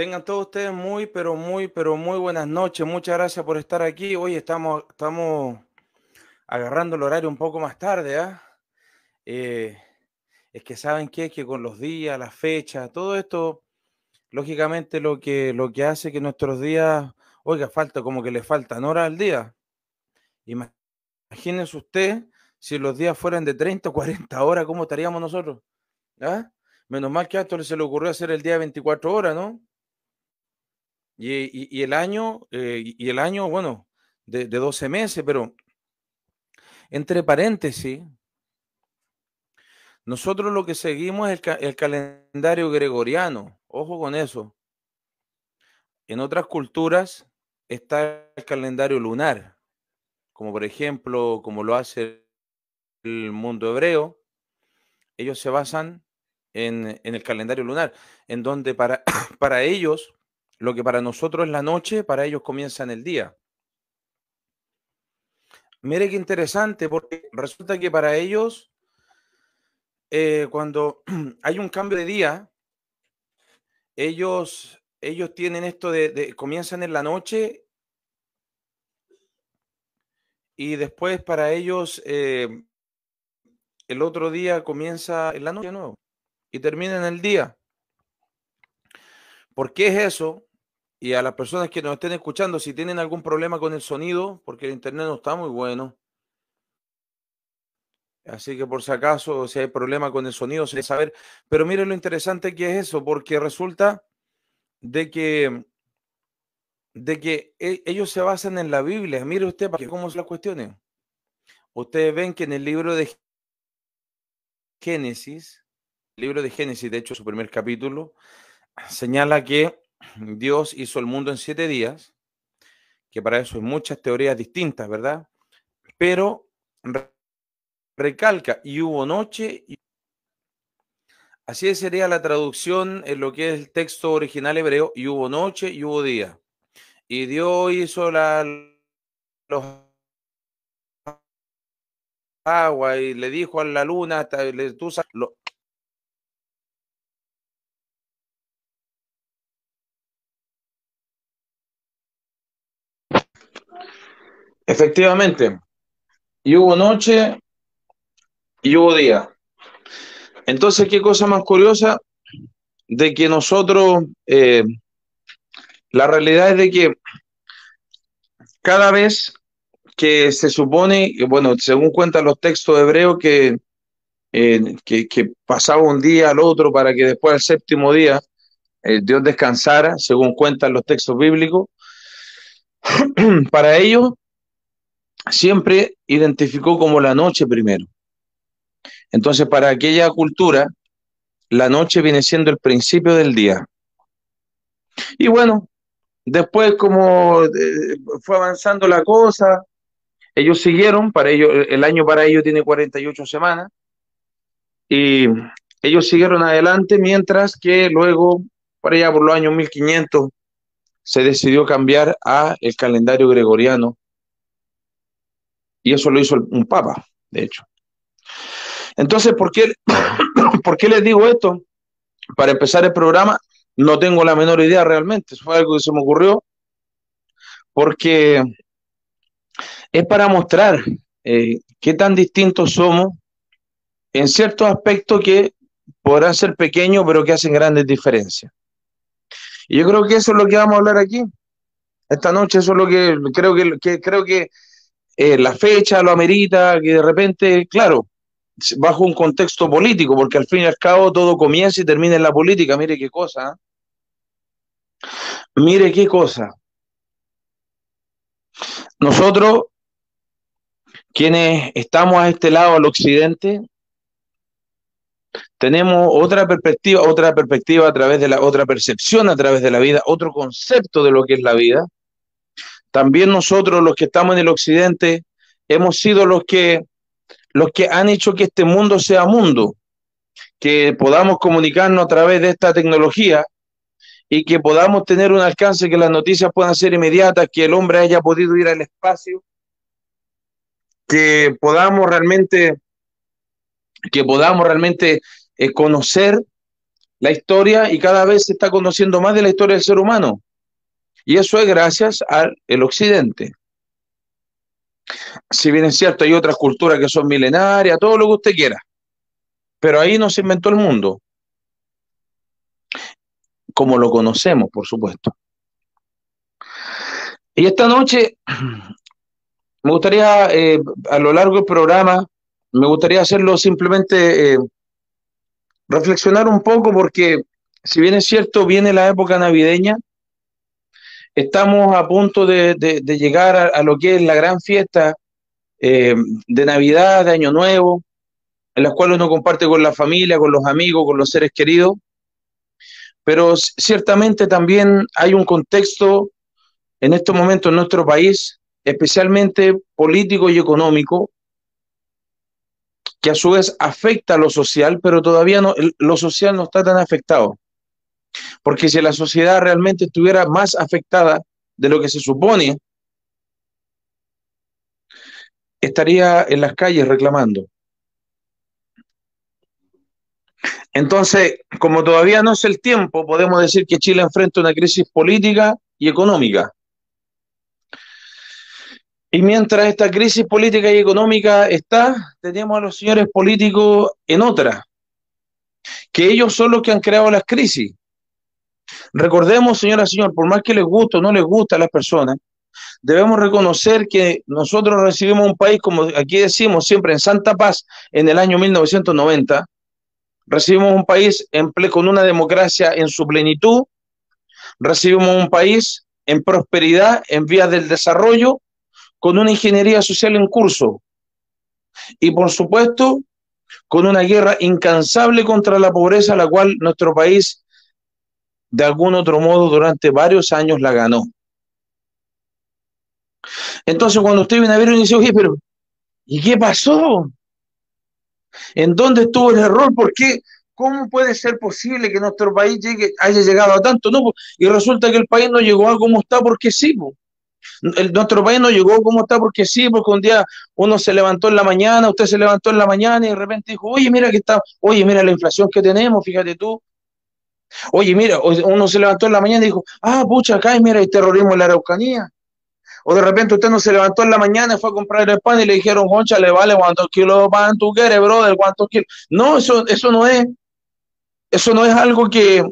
Tengan todos ustedes muy, pero muy, pero muy buenas noches. Muchas gracias por estar aquí. Hoy estamos, estamos agarrando el horario un poco más tarde. ¿ah? Eh, es que saben qué, es que con los días, las fechas, todo esto, lógicamente lo que, lo que hace que nuestros días, oiga, falta como que le faltan horas al día. Imagínense usted si los días fueran de 30 o 40 horas, ¿cómo estaríamos nosotros? ¿Ah? Menos mal que a esto se le ocurrió hacer el día de 24 horas, ¿no? y, el año, eh, y el año, bueno, de, 12 meses, pero entre paréntesis, nosotros lo que seguimos es el, calendario gregoriano. Ojo con eso. En otras culturas está el calendario lunar, como por ejemplo, como lo hace el mundo hebreo. Ellos se basan en, el calendario lunar, en donde para, para ellos lo que para nosotros es la noche, para ellos comienza en el día. Mire qué interesante, porque resulta que para ellos, eh, cuando hay un cambio de día, ellos, ellos tienen esto de, comienzan en la noche y después para ellos eh, el otro día comienza en la noche de nuevo y termina en el día. ¿Por qué es eso? Y a las personas que nos estén escuchando, si tienen algún problema con el sonido, porque el internet no está muy bueno. Así que por si acaso, si hay problema con el sonido, se debe saber. Pero miren lo interesante que es eso, porque resulta de que, de que e, ellos se basan en la Biblia. Mire usted para cómo son las cuestiones. Ustedes ven que en el libro de Génesis, el libro de Génesis, de hecho, su primer capítulo, señala que Dios hizo el mundo en siete días, que para eso hay muchas teorías distintas, ¿verdad? Pero recalca, y hubo noche. Y... Así sería la traducción en lo que es el texto original hebreo, y hubo noche y hubo día. Y Dios hizo la, los agua y le dijo a la luna, tú lo, Efectivamente, y hubo noche y hubo día. Entonces, qué cosa más curiosa de que nosotros, eh, la realidad es de que cada vez que se supone, bueno, según cuentan los textos hebreos, eh, que, que, pasaba un día al otro para que después del séptimo día eh, Dios descansara, según cuentan los textos bíblicos, para ello siempre identificó como la noche primero. Entonces, para aquella cultura, la noche viene siendo el principio del día. Y bueno, después como eh, fue avanzando la cosa, ellos siguieron, para el año para ellos tiene 48 semanas, y ellos siguieron adelante mientras que luego, para allá por los años 1500, se decidió cambiar a el calendario gregoriano y eso lo hizo un papa, de hecho. Entonces, ¿por qué, ¿por qué les digo esto? Para empezar el programa, no tengo la menor idea realmente. fue algo que se me ocurrió. Porque es para mostrar eh, qué tan distintos somos en ciertos aspectos que podrán ser pequeños, pero que hacen grandes diferencias. Y yo creo que eso es lo que vamos a hablar aquí. Esta noche, eso es lo que creo que creo que eh, la fecha lo amerita, que de repente, claro, bajo un contexto político, porque al fin y al cabo todo comienza y termina en la política, mire qué cosa. ¿ah? Mire qué cosa. Nosotros, quienes estamos a este lado, al occidente, tenemos otra perspectiva, otra perspectiva a través de la, otra percepción a través de la vida, otro concepto de lo que es la vida. También nosotros los que estamos en el occidente hemos sido los que los que han hecho que este mundo sea mundo, que podamos comunicarnos a través de esta tecnología y que podamos tener un alcance que las noticias puedan ser inmediatas, que el hombre haya podido ir al espacio, que podamos realmente que podamos realmente eh, conocer la historia y cada vez se está conociendo más de la historia del ser humano. Y eso es gracias al occidente. Si bien es cierto, hay otras culturas que son milenarias, todo lo que usted quiera. Pero ahí no se inventó el mundo. Como lo conocemos, por supuesto. Y esta noche me gustaría, eh, a lo largo del programa, me gustaría hacerlo simplemente eh, reflexionar un poco porque, si bien es cierto, viene la época navideña, Estamos a punto de, llegar a, lo que es la gran fiesta eh, de Navidad, de Año Nuevo, en la cual uno comparte con la familia, con los amigos, con los seres queridos. Pero ciertamente también hay un contexto en este momento en nuestro país, especialmente político y económico, que a su vez afecta a lo social, pero todavía no, lo social no está tan afectado. Porque si la sociedad realmente estuviera más afectada de lo que se supone, estaría en las calles reclamando. Entonces, como todavía no es el tiempo, podemos decir que Chile enfrenta una crisis política y económica. Y mientras esta crisis política y económica está, tenemos a los señores políticos en otra, que ellos son los que han creado las crisis. Recordemos, señora, señor, por más que les guste o no les gusta a las personas, debemos reconocer que nosotros recibimos un país, como aquí decimos siempre, en Santa Paz, en el año 1990, recibimos un país en con una democracia en su plenitud, recibimos un país en prosperidad, en vías del desarrollo, con una ingeniería social en curso y, por supuesto, con una guerra incansable contra la pobreza, la cual nuestro país de algún otro modo durante varios años la ganó. Entonces cuando usted viene a ver y dice, oye, pero ¿y qué pasó? ¿En dónde estuvo el error? ¿Por qué? ¿Cómo puede ser posible que nuestro país llegue, haya llegado a tanto? No, y resulta que el país no llegó a como está porque sí. nuestro país no llegó como está porque sí, porque un día uno se levantó en la mañana, usted se levantó en la mañana y de repente dijo, oye, mira que está, oye, mira la inflación que tenemos, fíjate tú, Oye, mira, uno se levantó en la mañana y dijo, ah, pucha, acá, mira, hay terrorismo en la Araucanía. O de repente usted no se levantó en la mañana, fue a comprar el pan y le dijeron, concha, le vale cuántos kilos van tu tú quieres, brother, cuántos kilos. No, eso, eso no es, eso no es algo que,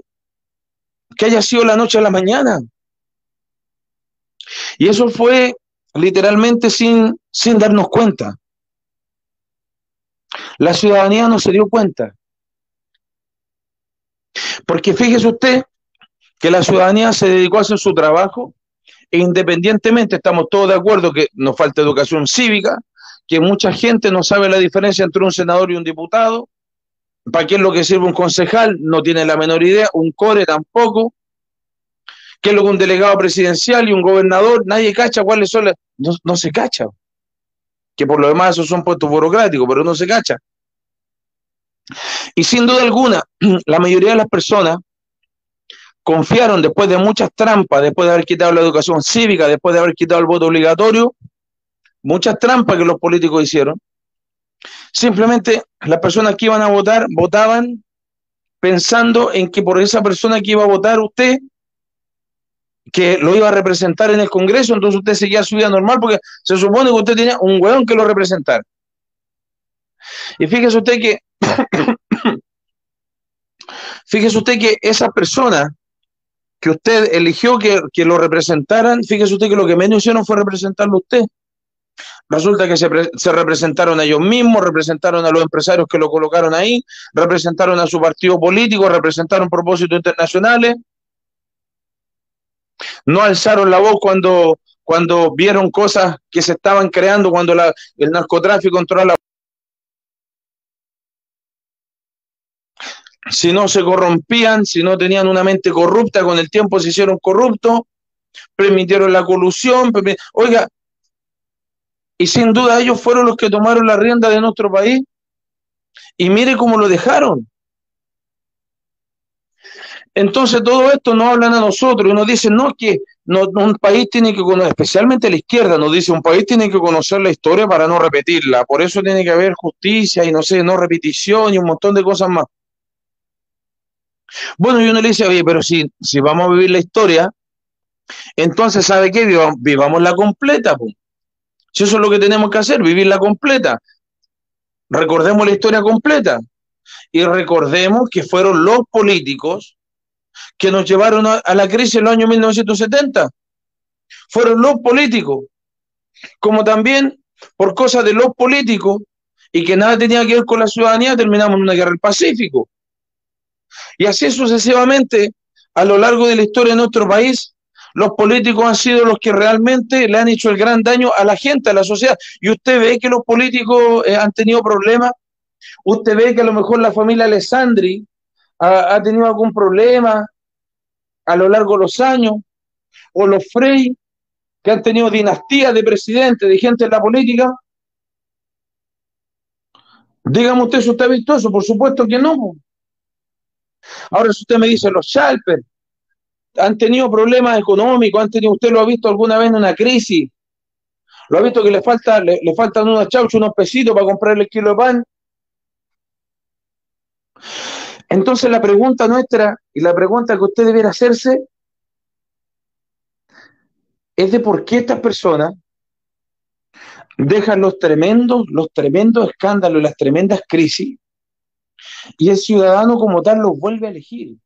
que haya sido la noche a la mañana. Y eso fue literalmente sin, sin darnos cuenta. La ciudadanía no se dio cuenta. Porque fíjese usted que la ciudadanía se dedicó a hacer su trabajo e independientemente estamos todos de acuerdo que nos falta educación cívica, que mucha gente no sabe la diferencia entre un senador y un diputado, para qué es lo que sirve un concejal, no tiene la menor idea, un core tampoco, qué es lo que un delegado presidencial y un gobernador, nadie cacha cuáles son las... No, no se cacha, que por lo demás esos son puestos burocráticos, pero no se cacha. Y sin duda alguna, la mayoría de las personas confiaron después de muchas trampas, después de haber quitado la educación cívica, después de haber quitado el voto obligatorio, muchas trampas que los políticos hicieron. Simplemente las personas que iban a votar votaban pensando en que por esa persona que iba a votar usted, que lo iba a representar en el Congreso, entonces usted seguía su vida normal porque se supone que usted tenía un hueón que lo representara. Y fíjese usted que, fíjese usted que esa persona que usted eligió que, lo representaran, fíjese usted que lo que menos hicieron fue representarlo a usted. Resulta que se, representaron a ellos mismos, representaron a los empresarios que lo colocaron ahí, representaron a su partido político, representaron propósitos internacionales. No alzaron la voz cuando, cuando vieron cosas que se estaban creando, cuando la, el narcotráfico entró a la si no se corrompían, si no tenían una mente corrupta, con el tiempo se hicieron corruptos, permitieron la colusión, oiga, y sin duda ellos fueron los que tomaron la rienda de nuestro país, y mire cómo lo dejaron. Entonces todo esto no hablan a nosotros y nos dicen, no, que un país tiene que conocer, especialmente la izquierda nos dice, un país tiene que conocer la historia para no repetirla, por eso tiene que haber justicia y no sé, no repetición y un montón de cosas más. Bueno, y uno le dice, oye, pero si, si vamos a vivir la historia, entonces, ¿sabe qué? vivamos la completa. Si eso es lo que tenemos que hacer, vivirla completa. Recordemos la historia completa. Y recordemos que fueron los políticos que nos llevaron a, la crisis en los años 1970. Fueron los políticos. Como también por cosas de los políticos y que nada tenía que ver con la ciudadanía, terminamos en una guerra del Pacífico. Y así sucesivamente, a lo largo de la historia de nuestro país, los políticos han sido los que realmente le han hecho el gran daño a la gente, a la sociedad. Y usted ve que los políticos eh, han tenido problemas. Usted ve que a lo mejor la familia Alessandri ha, tenido algún problema a lo largo de los años, o los Frey, que han tenido dinastías de presidentes, de gente en la política. Dígame usted si usted ha visto eso, por supuesto que no. Ahora, si usted me dice, los Chalper han tenido problemas económicos, usted lo ha visto alguna vez en una crisis, lo ha visto que le, falta, le, faltan unos chauchos, unos pesitos para comprarle el kilo de pan. Entonces la pregunta nuestra y la pregunta que usted debiera hacerse es de por qué estas personas dejan los tremendos, los tremendos escándalos, las tremendas crisis y el ciudadano como tal los vuelve a elegir.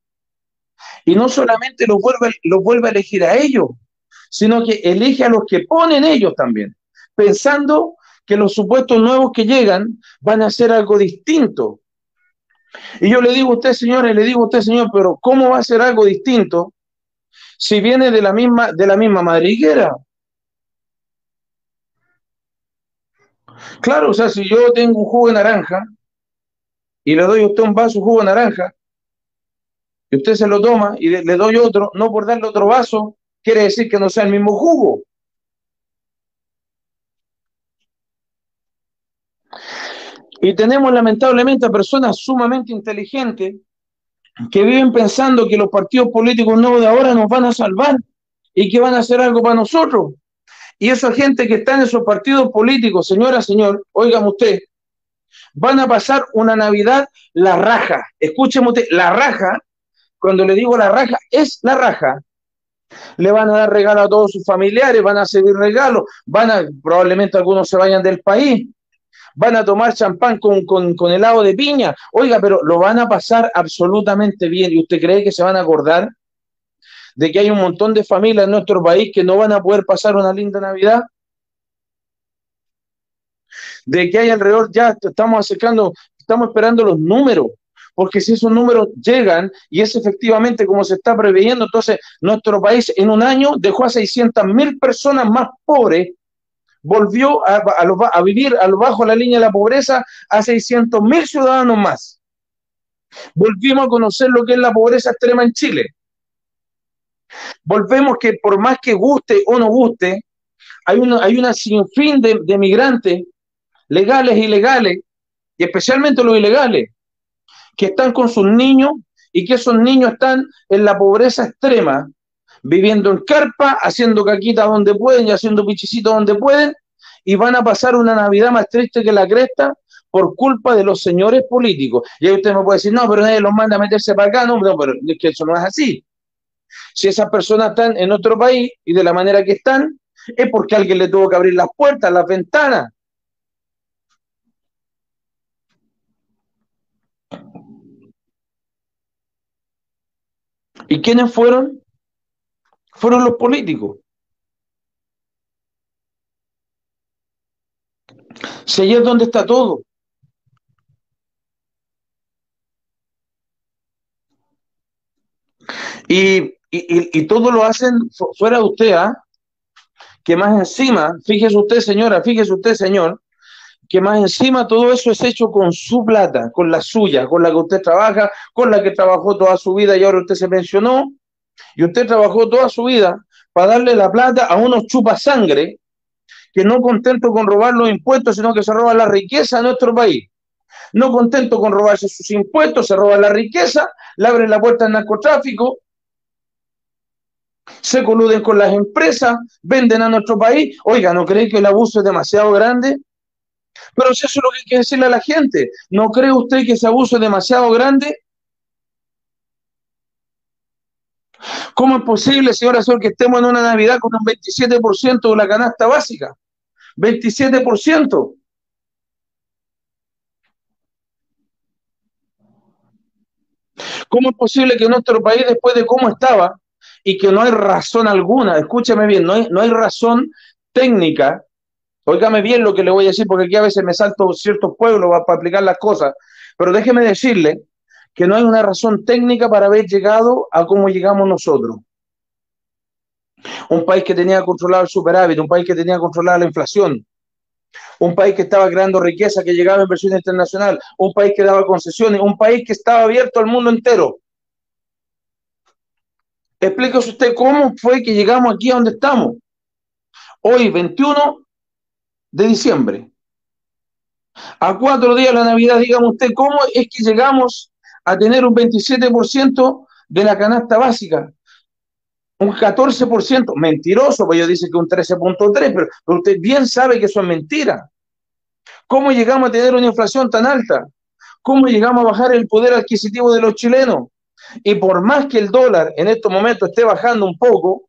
Y no solamente los vuelve, los vuelve a elegir a ellos, sino que elige a los que ponen ellos también, pensando que los supuestos nuevos que llegan van a ser algo distinto. Y yo le digo a usted, señores, le digo a usted, señor, pero ¿cómo va a ser algo distinto si viene de la misma, de la misma madriguera? Claro, o sea, si yo tengo un jugo de naranja y le doy a usted un vaso de jugo naranja y usted se lo toma y le, doy otro, no por darle otro vaso, quiere decir que no sea el mismo jugo. Y tenemos lamentablemente a personas sumamente inteligentes que viven pensando que los partidos políticos nuevos de ahora nos van a salvar y que van a hacer algo para nosotros. Y esa gente que está en esos partidos políticos, señora, señor, oigan usted, Van a pasar una Navidad la raja. escúcheme usted, la raja, cuando le digo la raja, es la raja. Le van a dar regalo a todos sus familiares, van a seguir regalos, van a, probablemente algunos se vayan del país, van a tomar champán con, con, con helado de piña. Oiga, pero lo van a pasar absolutamente bien. ¿Y usted cree que se van a acordar de que hay un montón de familias en nuestro país que no van a poder pasar una linda Navidad? de que hay alrededor, ya estamos acercando, estamos esperando los números, porque si esos números llegan y es efectivamente como se está preveyendo, entonces nuestro país en un año dejó a 600 mil personas más pobres, volvió a, a, vivir a bajo la línea de la pobreza a 600 mil ciudadanos más. Volvimos a conocer lo que es la pobreza extrema en Chile. Volvemos que por más que guste o no guste, hay una, hay una sinfín de, de migrantes legales e ilegales, y especialmente los ilegales, que están con sus niños y que esos niños están en la pobreza extrema, viviendo en carpa, haciendo caquitas donde pueden y haciendo pichicitos donde pueden, y van a pasar una Navidad más triste que la cresta por culpa de los señores políticos. Y ahí usted me puede decir, no, pero nadie eh, los manda a meterse para acá, no, no, pero es que eso no es así. Si esas personas están en otro país y de la manera que están, es porque alguien le tuvo que abrir las puertas, las ventanas, ¿Y quiénes fueron? Fueron los políticos. Si allí es donde está todo. Y, y, todo lo hacen fuera de usted, ¿ah? Que más encima, fíjese usted, señora, fíjese usted, señor, que más encima todo eso es hecho con su plata, con la suya, con la que usted trabaja, con la que trabajó toda su vida y ahora usted se mencionó y usted trabajó toda su vida para darle la plata a unos chupasangre que no contento con robar los impuestos, sino que se roba la riqueza de nuestro país. No contento con robarse sus impuestos, se roba la riqueza, le abren la puerta al narcotráfico, se coluden con las empresas, venden a nuestro país. Oiga, ¿no creen que el abuso es demasiado grande? Pero si eso es lo que hay que decirle a la gente, ¿no cree usted que ese abuso es demasiado grande? ¿Cómo es posible, señora Sol, que estemos en una Navidad con un 27% de la canasta básica? 27%. ¿Cómo es posible que nuestro país, después de cómo estaba, y que no hay razón alguna, escúchame bien, no no hay razón técnica Óigame bien lo que le voy a decir, porque aquí a veces me salto ciertos pueblos para aplicar las cosas, pero déjeme decirle que no hay una razón técnica para haber llegado a cómo llegamos nosotros. Un país que tenía controlado el superávit, un país que tenía controlada la inflación, un país que estaba creando riqueza, que llegaba a inversión internacional, un país que daba concesiones, un país que estaba abierto al mundo entero. Explíquese usted cómo fue que llegamos aquí a donde estamos. Hoy, 21 de diciembre. A cuatro días de la Navidad, digamos usted, ¿cómo es que llegamos a tener un 27% de la canasta básica? Un 14%, mentiroso, porque ellos dicen que un 13.3, pero, pero usted bien sabe que eso es mentira. ¿Cómo llegamos a tener una inflación tan alta? ¿Cómo llegamos a bajar el poder adquisitivo de los chilenos? Y por más que el dólar en estos momentos esté bajando un poco,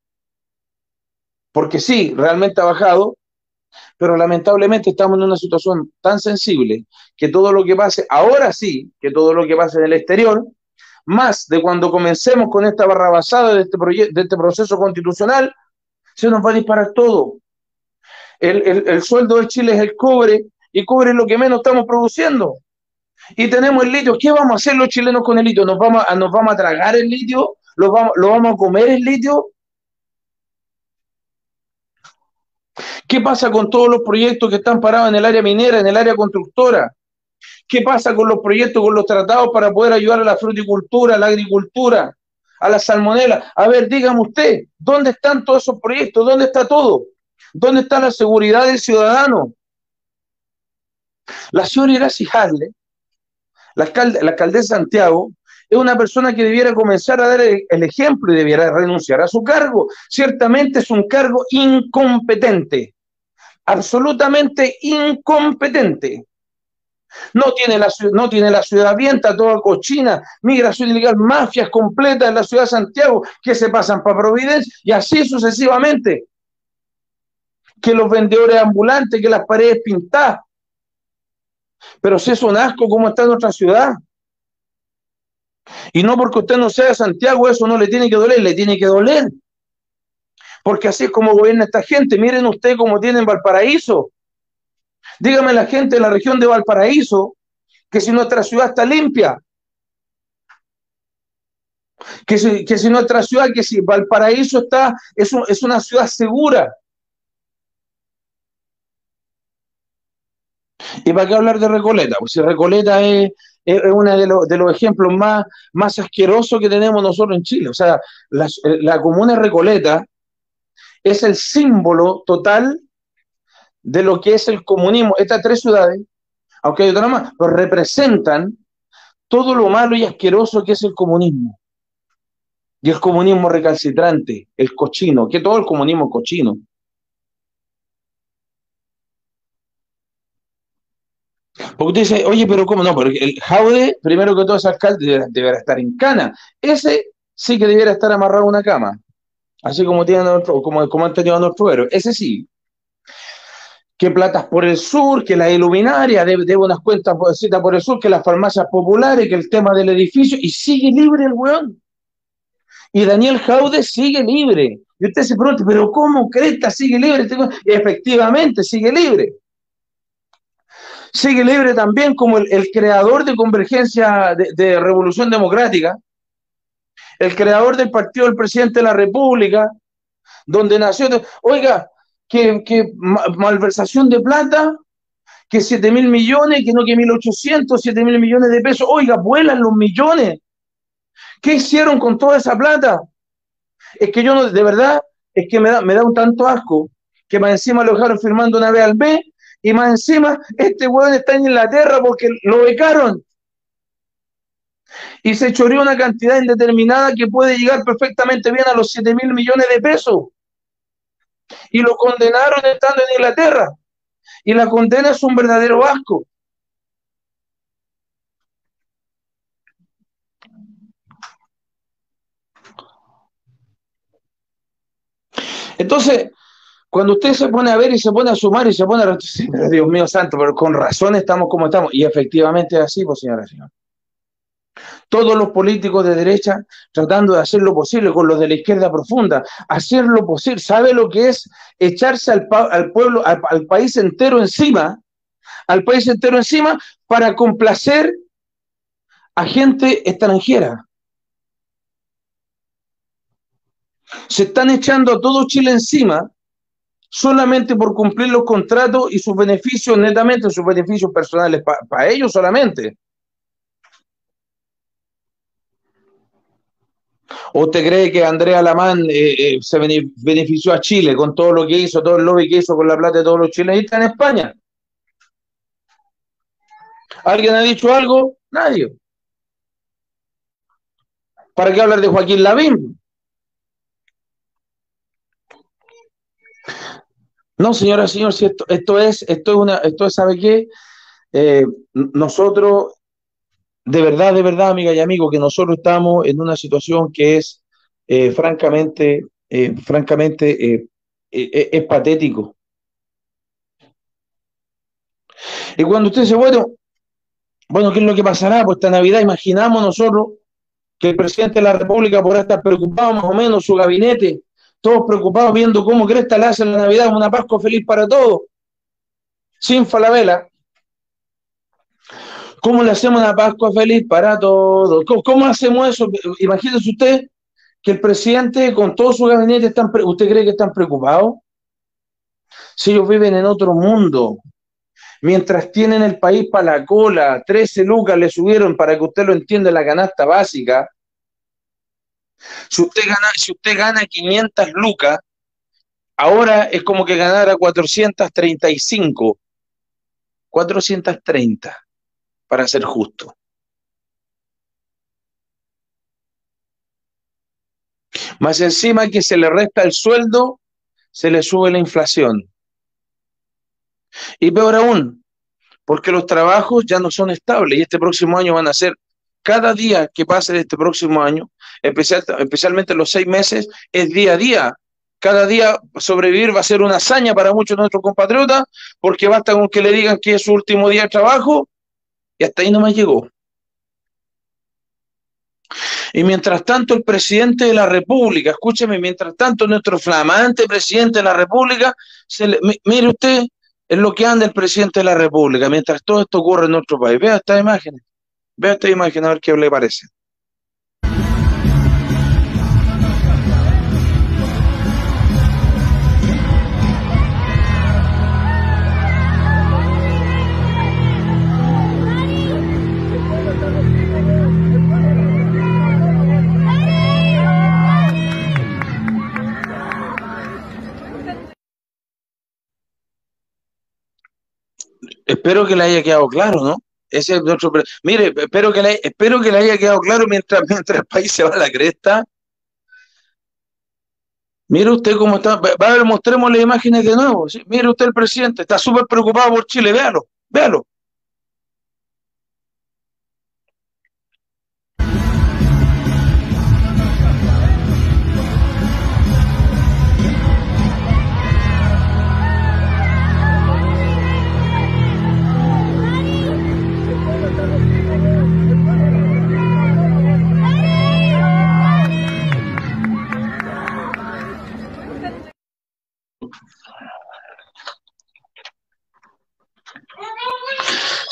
porque sí, realmente ha bajado, pero lamentablemente estamos en una situación tan sensible que todo lo que pase, ahora sí, que todo lo que pase en el exterior, más de cuando comencemos con esta barrabasada de este, de este proceso constitucional, se nos va a disparar todo. El, sueldo de Chile es el cobre y cobre es lo que menos estamos produciendo. Y tenemos el litio. ¿Qué vamos a hacer los chilenos con el litio? ¿Nos vamos a, nos vamos a tragar el litio? ¿Lo ¿Lo vamos a comer el litio? ¿Qué pasa con todos los proyectos que están parados en el área minera, en el área constructora? ¿Qué pasa con los proyectos, con los tratados para poder ayudar a la fruticultura, a la agricultura, a la salmonela? A ver, dígame usted, ¿dónde están todos esos proyectos? ¿Dónde está todo? ¿Dónde está la seguridad del ciudadano? La señora Iracy la, la alcaldesa de Santiago, es una persona que debiera comenzar a dar el ejemplo y debiera renunciar a su cargo. Ciertamente es un cargo incompetente, absolutamente incompetente. No tiene, la, no tiene la ciudad vienta, toda cochina, migración ilegal, mafias completas en la ciudad de Santiago que se pasan para Providencia y así sucesivamente. Que los vendedores ambulantes, que las paredes pintadas. Pero si es un asco, ¿cómo está nuestra ciudad? Y no porque usted no sea de Santiago, eso no le tiene que doler, le tiene que doler. Porque así es como gobierna esta gente. Miren usted cómo tienen Valparaíso. Dígame la gente de la región de Valparaíso que si nuestra ciudad está limpia, que si, que si nuestra ciudad, que si Valparaíso está, es, es una ciudad segura. ¿Y para qué hablar de Recoleta? Pues si Recoleta es, es uno de, los, ejemplos más, más asquerosos que tenemos nosotros en Chile. O sea, eh, la, comuna Recoleta es el símbolo total de lo que es el comunismo. Estas tres ciudades, aunque hay otra más, pues representan todo lo malo y asqueroso que es el comunismo. Y el comunismo recalcitrante, el cochino, que todo el comunismo es cochino. Porque usted dice, oye, pero ¿cómo no? Porque el Jaude, primero que todo, es alcalde, deberá, estar en cana. Ese sí que debiera estar amarrado a una cama. Así como, tienen otro, como, como han tenido nuestros Ese sí. Que platas por el sur, que la iluminaria debe, unas cuentas pues, por el sur, que las farmacias populares, que el tema del edificio. Y sigue libre el weón. Y Daniel Jaude sigue libre. Y usted se pregunta, ¿pero cómo Creta sigue libre? Y efectivamente sigue libre sigue libre también como el, creador de Convergencia de, Revolución Democrática, el creador del partido del presidente de la República, donde nació, oiga, que, malversación de plata, que 7 mil millones, que no que 1.800, 7 mil millones de pesos, oiga, vuelan los millones. ¿Qué hicieron con toda esa plata? Es que yo no, de verdad, es que me da, me da un tanto asco que me encima lo dejaron firmando una vez al B... Y más encima, este weón está en Inglaterra porque lo becaron. Y se choreó una cantidad indeterminada que puede llegar perfectamente bien a los 7 mil millones de pesos. Y lo condenaron estando en Inglaterra. Y la condena es un verdadero asco. Entonces, cuando usted se pone a ver y se pone a sumar y se pone a... Dios mío santo, pero con razón estamos como estamos. Y efectivamente es así, pues señora señor. Todos los políticos de derecha tratando de hacer lo posible con los de la izquierda profunda, hacer lo posible, sabe lo que es echarse al, pueblo, al país entero encima, al país entero encima para complacer a gente extranjera. Se están echando a todo Chile encima solamente por cumplir los contratos y sus beneficios netamente, sus beneficios personales para ellos solamente. ¿Usted cree que Andrea Lamán eh, eh, se benefició a Chile con todo lo que hizo, todo el lobby que hizo con la plata de todos los chilenistas en España? ¿Alguien ha dicho algo? Nadie. ¿Para qué hablar de Joaquín Lavín? No, señora, señor, si esto, es, esto es una, esto es, ¿sabe qué? Eh, nosotros, de verdad, de verdad, amiga y amigo, que nosotros estamos en una situación que es eh, francamente, eh, francamente, e, e, es patético. Y cuando usted dice, bueno, bueno, ¿qué es lo que pasará? Pues esta Navidad, imaginamos nosotros que el presidente de la República podrá estar preocupado más o menos, su gabinete, todos preocupados viendo cómo Cresta le hace la Navidad una Pascua feliz para todos, sin falabela. ¿Cómo le hacemos una Pascua feliz para todos? ¿Cómo, hacemos eso? Imagínense usted que el presidente con todo su gabinete están, ¿usted cree que están preocupados? Si ellos viven en otro mundo, mientras tienen el país para la cola, 13 lucas le subieron para que usted lo entienda la canasta básica, si usted gana, si 500 lucas, ahora es como que ganara 435, 430, para ser justo. Más encima que se le resta el sueldo, se le sube la inflación. Y peor aún, porque los trabajos ya no son estables y este próximo año van a ser, cada día que pase este próximo año, especialmente los seis meses, es día a día. Cada día sobrevivir va a ser una hazaña para muchos de nuestros compatriotas, porque basta con que le digan que es su último día de trabajo y hasta ahí no más llegó. Y mientras tanto, el presidente de la República, escúcheme, mientras tanto, nuestro flamante presidente de la República, se le, mire usted, es lo que anda el presidente de la República, mientras todo esto ocurre en nuestro país. Vea estas imágenes, vea esta imagen a ver qué le parece. Espero que le haya quedado claro, ¿no? Ese Mire, espero que le, espero que le haya quedado claro mientras, mientras el país se va a la cresta. Mire usted cómo está. Va a mostremos las imágenes de nuevo. Mire usted el presidente, está súper preocupado por Chile, véalo, véalo.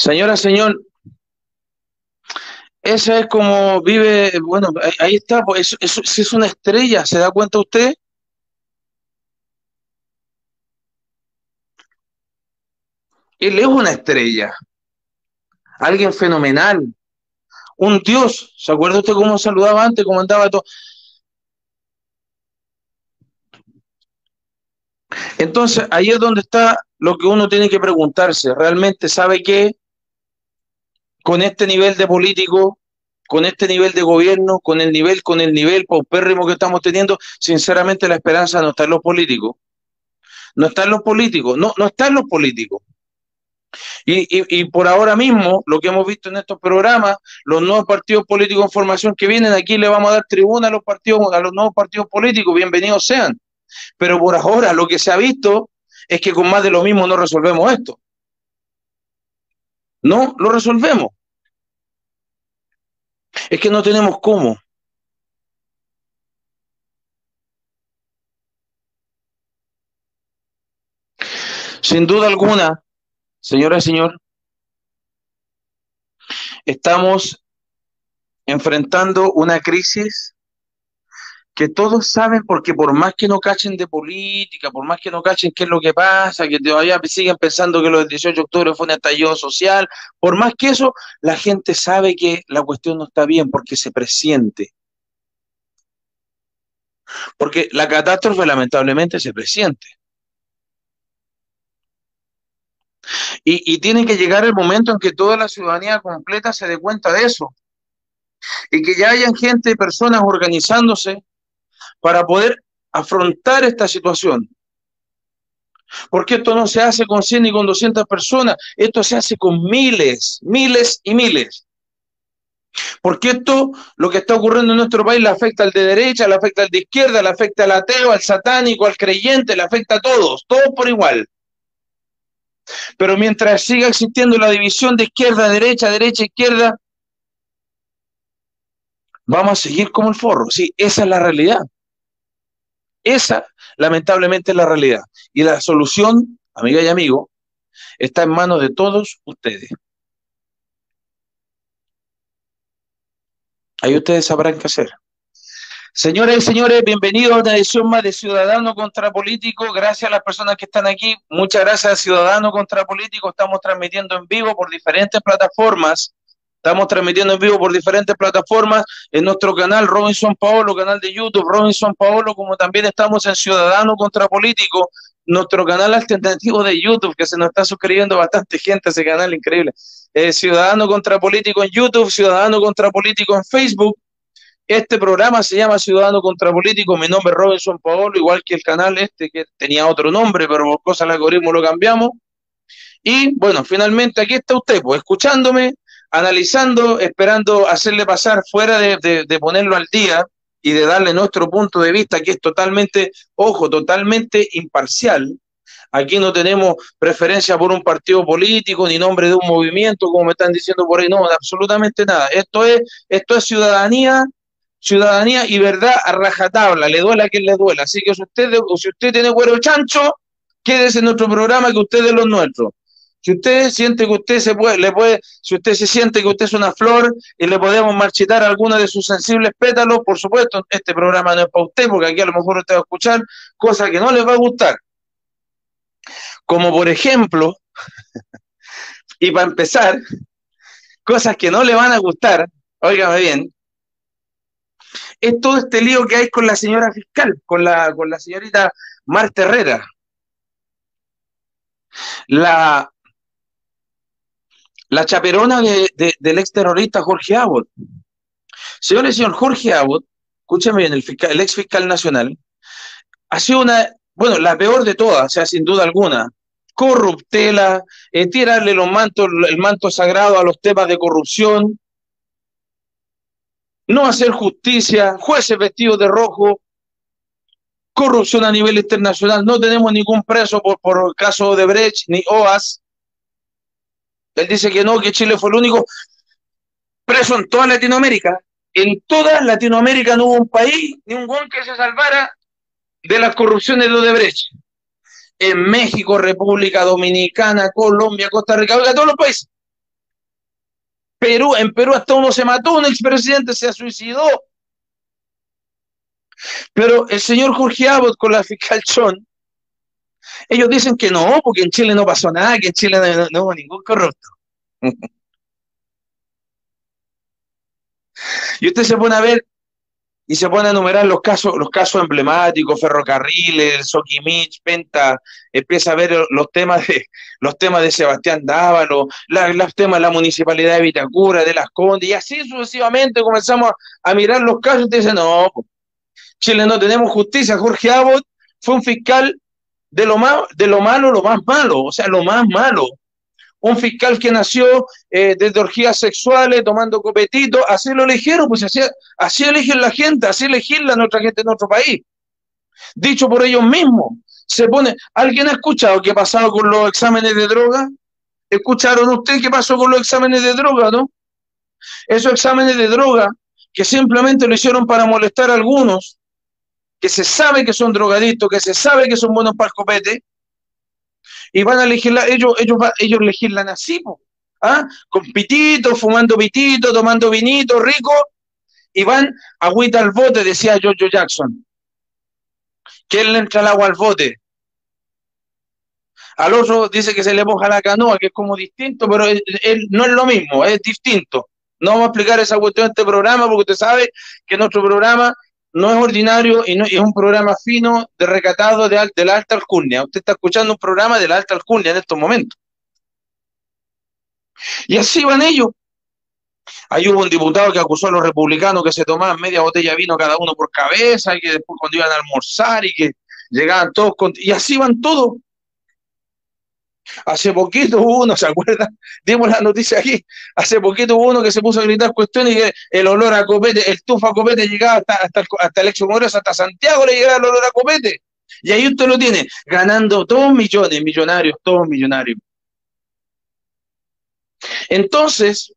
Señora, señor, esa es como vive, bueno, ahí está, pues, si es, es una estrella, ¿se da cuenta usted? Él es una estrella, alguien fenomenal, un Dios. ¿Se acuerda usted cómo saludaba antes, cómo andaba todo? Entonces, ahí es donde está lo que uno tiene que preguntarse. ¿Realmente sabe qué? con este nivel de político, con este nivel de gobierno, con el nivel, con el nivel paupérrimo que estamos teniendo, sinceramente la esperanza no está en los políticos. No están los políticos, no, no están los políticos. Y, y, y, por ahora mismo, lo que hemos visto en estos programas, los nuevos partidos políticos en formación que vienen, aquí le vamos a dar tribuna a los partidos, a los nuevos partidos políticos, bienvenidos sean. Pero por ahora lo que se ha visto es que con más de lo mismo no resolvemos esto. No lo resolvemos. Es que no tenemos cómo. Sin duda alguna, señora y señor, estamos enfrentando una crisis que todos saben porque por más que no cachen de política, por más que no cachen qué es lo que pasa, que todavía siguen pensando que lo del 18 de octubre fue un estallido social, por más que eso, la gente sabe que la cuestión no está bien porque se presiente. Porque la catástrofe lamentablemente se presiente. Y, y tiene que llegar el momento en que toda la ciudadanía completa se dé cuenta de eso. Y que ya hayan gente, y personas organizándose para poder afrontar esta situación. Porque esto no se hace con 100 ni con 200 personas, esto se hace con miles, miles y miles. Porque esto, lo que está ocurriendo en nuestro país, le afecta al de derecha, le afecta al de izquierda, le afecta al ateo, al satánico, al creyente, le afecta a todos, todos por igual. Pero mientras siga existiendo la división de izquierda, derecha, derecha, izquierda, vamos a seguir como el forro. Sí, esa es la realidad. Esa, lamentablemente, es la realidad. Y la solución, amiga y amigo, está en manos de todos ustedes. Ahí ustedes sabrán qué hacer. Señoras y señores, bienvenidos a una edición más de Ciudadano contra Político. Gracias a las personas que están aquí. Muchas gracias a Ciudadano contra Político. Estamos transmitiendo en vivo por diferentes plataformas Estamos transmitiendo en vivo por diferentes plataformas en nuestro canal Robinson Paolo, canal de YouTube Robinson Paolo, como también estamos en Ciudadano contra Político, nuestro canal alternativo de YouTube, que se nos está suscribiendo bastante gente a ese canal increíble. Eh, Ciudadano contra Político en YouTube, Ciudadano contra Político en Facebook. Este programa se llama Ciudadano contra Político. Mi nombre es Robinson Paolo, igual que el canal este, que tenía otro nombre, pero por cosas del algoritmo lo cambiamos. Y bueno, finalmente aquí está usted, pues escuchándome, analizando, esperando hacerle pasar fuera de, ponerlo al día y de darle nuestro punto de vista, que es totalmente, ojo, totalmente imparcial. Aquí no tenemos preferencia por un partido político ni nombre de un movimiento, como me están diciendo por ahí, no, absolutamente nada. Esto es, esto es ciudadanía, ciudadanía y verdad a rajatabla, le duela a quien le duela. Así que si usted, si usted tiene cuero chancho, quédese en nuestro programa que usted es los nuestros. Si usted siente que usted se le puede, si usted se siente que usted es una flor y le podemos marchitar alguna de sus sensibles pétalos, por supuesto, este programa no es para usted, porque aquí a lo mejor usted va a escuchar cosas que no les va a gustar. Como por ejemplo, y para empezar, cosas que no le van a gustar, óigame bien, es todo este lío que hay con la señora fiscal, con la, con la señorita Marta Herrera. La la chaperona del exterrorista Jorge Abbott. Señores, señor Jorge Abbott, escúchame bien, el, fiscal, el ex fiscal nacional, ha sido una, bueno, la peor de todas, o sea, sin duda alguna, corruptela, estirarle eh, tirarle los mantos, el manto sagrado a los temas de corrupción, no hacer justicia, jueces vestidos de rojo, corrupción a nivel internacional, no tenemos ningún preso por, por el caso de Brecht ni OAS, él dice que no, que Chile fue el único preso en toda Latinoamérica. En toda Latinoamérica no hubo un país, ni un que se salvara de las corrupciones de Odebrecht. En México, República Dominicana, Colombia, Costa Rica, todos los países. Perú, en Perú hasta uno se mató, un expresidente se suicidó. Pero el señor Jorge Abbott con la fiscal ellos dicen que no, porque en Chile no pasó nada, que en Chile no, hubo ningún corrupto. Y usted se pone a ver y se pone a enumerar los casos, los casos emblemáticos, ferrocarriles, Soquimich, Penta, empieza a ver los temas de, los temas de Sebastián Dávalo, los temas de la municipalidad de Vitacura, de Las Condes, y así sucesivamente comenzamos a, mirar los casos y usted dice, no, Chile no tenemos justicia, Jorge Abbott fue un fiscal de lo, más, de lo malo, lo más malo, o sea, lo más malo. Un fiscal que nació eh, desde orgías sexuales, tomando copetitos, así lo eligieron, pues así, así eligen la gente, así la nuestra gente en nuestro país. Dicho por ellos mismos, se pone, ¿alguien ha escuchado qué ha con los exámenes de droga? ¿Escucharon ustedes qué pasó con los exámenes de droga, no? Esos exámenes de droga que simplemente lo hicieron para molestar a algunos, que se sabe que son drogadictos, que se sabe que son buenos para el copete, y van a legislar, ellos, ellos, ellos legislan así, ¿ah? con pitito, fumando pitito, tomando vinito, rico, y van agüita al bote, decía George Jackson. Que él le entra el agua al bote. Al otro dice que se le moja la canoa, que es como distinto, pero él, no es lo mismo, es distinto. No vamos a explicar esa cuestión en este programa, porque usted sabe que nuestro programa no es ordinario y no, es un programa fino de recatado de, de la alta alcurnia. Usted está escuchando un programa de la alta alcurnia en estos momentos. Y así van ellos. Ahí hubo un diputado que acusó a los republicanos que se tomaban media botella de vino cada uno por cabeza y que después cuando iban a almorzar y que llegaban todos con... Y así van todos. Hace poquito hubo uno, ¿se acuerdan? Dimos la noticia aquí. Hace poquito hubo uno que se puso a gritar cuestiones y que el olor a copete, el tufo a copete llegaba hasta, el, hasta el hasta Santiago le llegaba el olor a copete. Y ahí usted lo tiene, ganando dos millones, millonarios, todos millonarios. Entonces,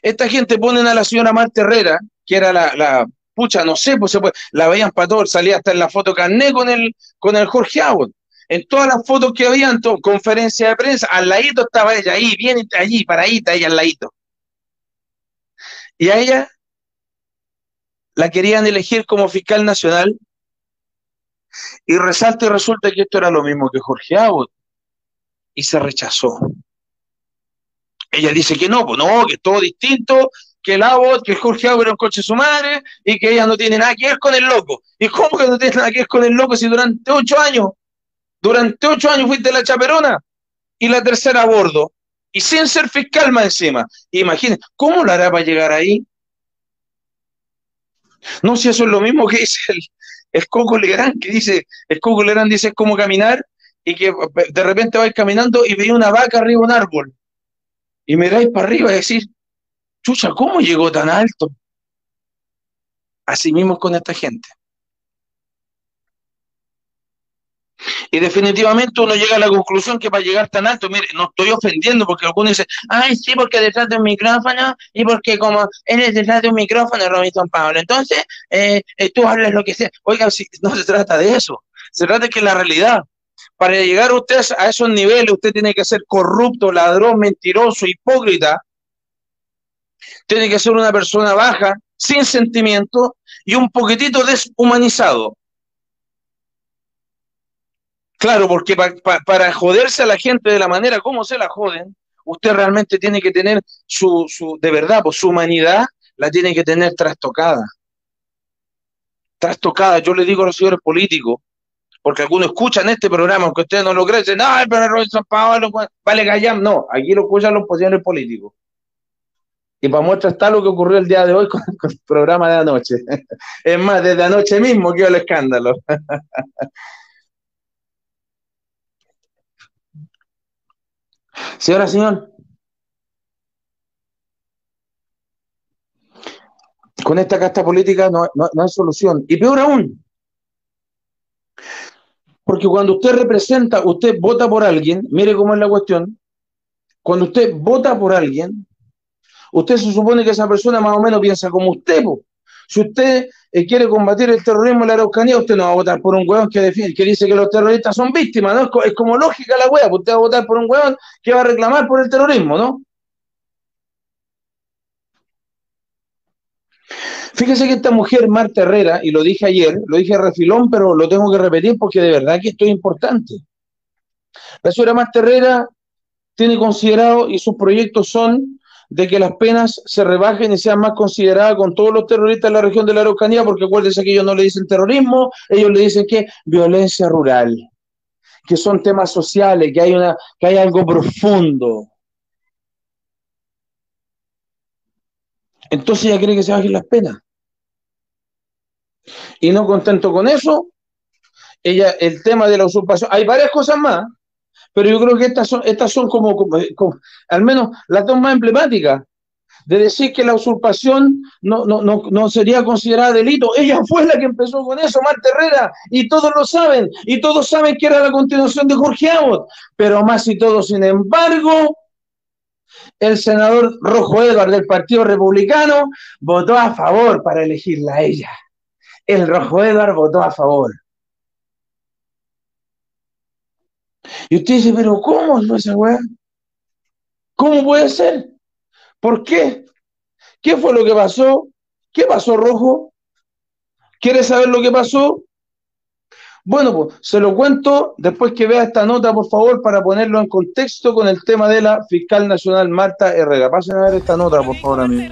esta gente ponen a la señora Marta Herrera, que era la, pucha, no sé, pues, la veían para todo, salía hasta en la foto carné con el, con el Jorge Abbott. En todas las fotos que había en conferencia de prensa, al ladito estaba ella, ahí, bien allí, paradita, ella al ladito. Y a ella la querían elegir como fiscal nacional. Y resalta y resulta que esto era lo mismo que Jorge Abbott. Y se rechazó. Ella dice que no, pues no, que es todo distinto, que el Abbott, que Jorge Abbott era un coche de su madre y que ella no tiene nada que ver con el loco. ¿Y cómo que no tiene nada que ver con el loco si durante ocho años durante ocho años fuiste la chaperona y la tercera a bordo. Y sin ser fiscal más encima. Imagínense, ¿cómo la hará para llegar ahí? No, sé si eso es lo mismo que dice el, Coco Legrand, que dice, el Coco Legrand dice cómo caminar y que de repente vais caminando y veis una vaca arriba de un árbol. Y miráis para arriba y decís, chucha, ¿cómo llegó tan alto? Así mismo con esta gente. Y definitivamente uno llega a la conclusión que para llegar tan alto, mire, no estoy ofendiendo porque algunos dicen, ay, sí, porque detrás de un micrófono y porque como eres detrás de un micrófono, Robinson Pablo, entonces eh, eh, tú hablas lo que sea. Oiga, no se trata de eso, se trata de que la realidad, para llegar usted a esos niveles, usted tiene que ser corrupto, ladrón, mentiroso, hipócrita, tiene que ser una persona baja, sin sentimiento y un poquitito deshumanizado. Claro, porque para joderse a la gente de la manera como se la joden, usted realmente tiene que tener su, de verdad, pues su humanidad la tiene que tener trastocada. Trastocada, yo le digo a los señores políticos, porque algunos escuchan este programa, aunque ustedes no lo creen, dicen, ay, pero San Pablo, vale callam. No, aquí lo escuchan los señores políticos. Y para muestra está lo que ocurrió el día de hoy con, con el programa de anoche. Es más, desde anoche mismo quedó el escándalo. Señora, señor, con esta casta política no, hay solución. Y peor aún, porque cuando usted representa, usted vota por alguien, mire cómo es la cuestión, cuando usted vota por alguien, usted se supone que esa persona más o menos piensa como usted, si usted eh, quiere combatir el terrorismo en la Araucanía, usted no va a votar por un huevón que, que dice que los terroristas son víctimas, ¿no? Es, como lógica la hueá, pues, usted va a votar por un hueón que va a reclamar por el terrorismo, ¿no? Fíjese que esta mujer, Marta Herrera, y lo dije ayer, lo dije refilón, pero lo tengo que repetir porque de verdad que esto es importante. La señora Marta Herrera tiene considerado y sus proyectos son de que las penas se rebajen y sean más consideradas con todos los terroristas de la región de la Araucanía, porque acuérdense que ellos no le dicen terrorismo, ellos le dicen que violencia rural, que son temas sociales, que hay, una, que hay algo profundo. Entonces ya quiere que se bajen las penas. Y no contento con eso, ella, el tema de la usurpación, hay varias cosas más, pero yo creo que estas son, estas son eh, como, al menos las dos más emblemáticas de decir que la usurpación no, no, sería considerada delito. Ella fue la que empezó con eso, Marta Herrera, y todos lo saben, y todos saben que era la continuación de Jorge Abbott, pero más y todo, sin embargo, el senador Rojo Edward del Partido Republicano votó a favor para elegirla a ella. El Rojo Edward votó a favor. Y usted dice, pero ¿cómo es esa weá? ¿Cómo puede ser? ¿Por qué? ¿Qué fue lo que pasó? ¿Qué pasó, Rojo? ¿Quiere saber lo que pasó? Bueno, pues se lo cuento después que vea esta nota, por favor, para ponerlo en contexto con el tema de la fiscal nacional Marta Herrera. Pásenme a ver esta nota, por favor, mí.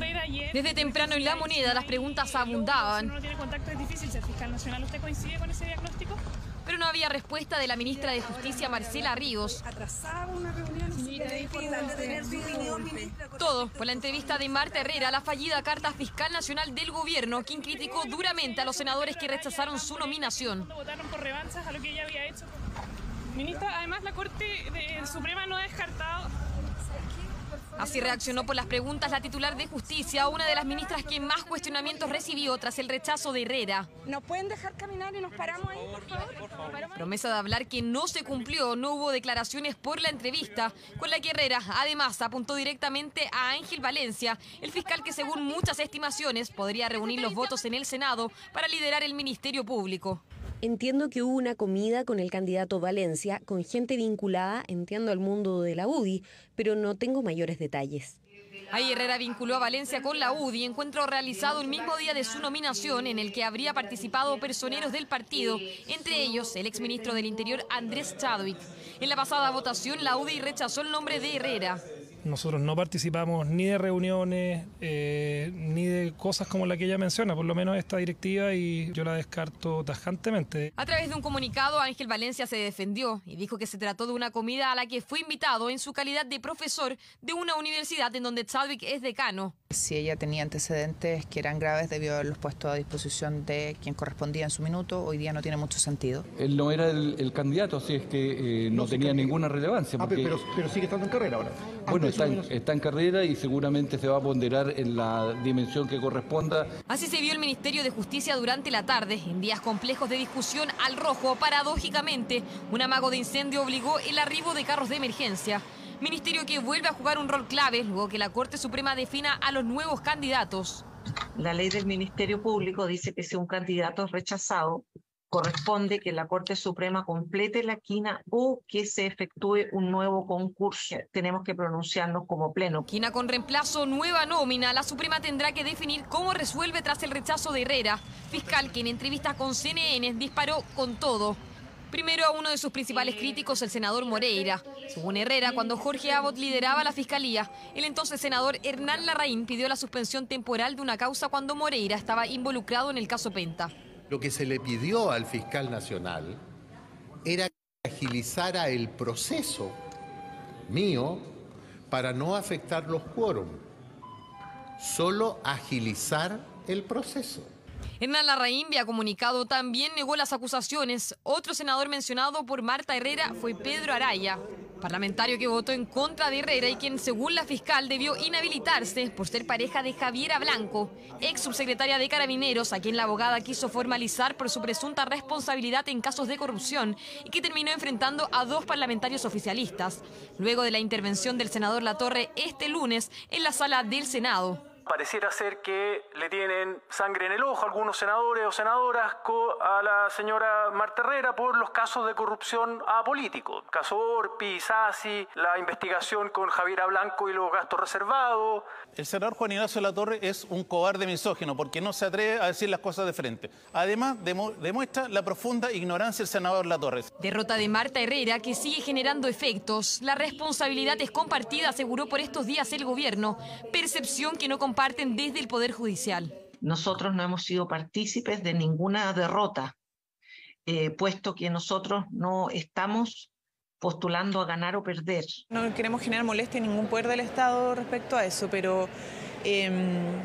Desde temprano en la moneda las preguntas abundaban. no tiene contacto es difícil fiscal nacional. ¿Usted coincide? respuesta de la ministra de Justicia, Marcela Ríos. Todo por la entrevista de Marta Herrera, la fallida carta fiscal nacional del gobierno, quien criticó duramente a los senadores que rechazaron su nominación. Ministra, además la Corte Suprema no ha descartado Así reaccionó por las preguntas la titular de Justicia, una de las ministras que más cuestionamientos recibió tras el rechazo de Herrera. No pueden dejar caminar y nos paramos ahí, Promesa de hablar que no se cumplió, no hubo declaraciones por la entrevista, con la que Herrera además apuntó directamente a Ángel Valencia, el fiscal que según muchas estimaciones podría reunir los votos en el Senado para liderar el Ministerio Público. Entiendo que hubo una comida con el candidato Valencia, con gente vinculada, entiendo, al mundo de la UDI, pero no tengo mayores detalles. Ahí Herrera vinculó a Valencia con la UDI, encuentro realizado el mismo día de su nominación en el que habría participado personeros del partido, entre ellos el exministro del Interior Andrés Chadwick. En la pasada votación la UDI rechazó el nombre de Herrera. Nosotros no participamos ni de reuniones, eh, ni de cosas como la que ella menciona, por lo menos esta directiva, y yo la descarto tajantemente. A través de un comunicado, Ángel Valencia se defendió y dijo que se trató de una comida a la que fue invitado en su calidad de profesor de una universidad en donde Chadwick es decano. Si ella tenía antecedentes que eran graves, debió haberlos puesto a disposición de quien correspondía en su minuto. Hoy día no tiene mucho sentido. Él no era el, candidato, así es que eh, no, tenía ninguna relevancia. Ah, pero, sigue estando en carrera ahora. Ah, bueno, está en carrera y seguramente se va a ponderar en la dimensión que corresponda. Así se vio el Ministerio de Justicia durante la tarde, en días complejos de discusión al rojo. Paradójicamente, un amago de incendio obligó el arribo de carros de emergencia. Ministerio que vuelve a jugar un rol clave luego que la Corte Suprema defina a los nuevos candidatos. La ley del Ministerio Público dice que si un candidato es rechazado, corresponde que la Corte Suprema complete la quina o que se efectúe un nuevo concurso. Tenemos que pronunciarnos como pleno. Quina con reemplazo, nueva nómina. La Suprema tendrá que definir cómo resuelve tras el rechazo de Herrera, fiscal que en entrevistas con CNN disparó con todo. Primero a uno de sus principales críticos, el senador Moreira. Según Herrera, cuando Jorge Abbott lideraba la fiscalía, el entonces senador Hernán Larraín pidió la suspensión temporal de una causa cuando Moreira estaba involucrado en el caso Penta. Lo que se le pidió al fiscal nacional era que agilizara el proceso mío para no afectar los quórum, solo agilizar el proceso. Hernán Larraín, vía comunicado, también negó las acusaciones. Otro senador mencionado por Marta Herrera fue Pedro Araya, parlamentario que votó en contra de Herrera y quien, según la fiscal, debió inhabilitarse por ser pareja de Javiera Blanco, ex subsecretaria de Carabineros, a quien la abogada quiso formalizar por su presunta responsabilidad en casos de corrupción y que terminó enfrentando a dos parlamentarios oficialistas, luego de la intervención del senador Latorre este lunes en la sala del Senado pareciera ser que le tienen sangre en el ojo algunos senadores o senadoras a la señora Marta Herrera por los casos de corrupción a políticos. Caso Orpi, Sassi, la investigación con Javiera Blanco y los gastos reservados. El senador Juan Ignacio Latorre es un cobarde misógino porque no se atreve a decir las cosas de frente. Además, demuestra la profunda ignorancia del senador Latorre. Derrota de Marta Herrera que sigue generando efectos. La responsabilidad es compartida, aseguró por estos días el gobierno. Percepción que no comparte parten desde el Poder Judicial. Nosotros no hemos sido partícipes de ninguna derrota, eh, puesto que nosotros no estamos postulando a ganar o perder. No queremos generar molestia en ningún poder del Estado respecto a eso, pero... Eh,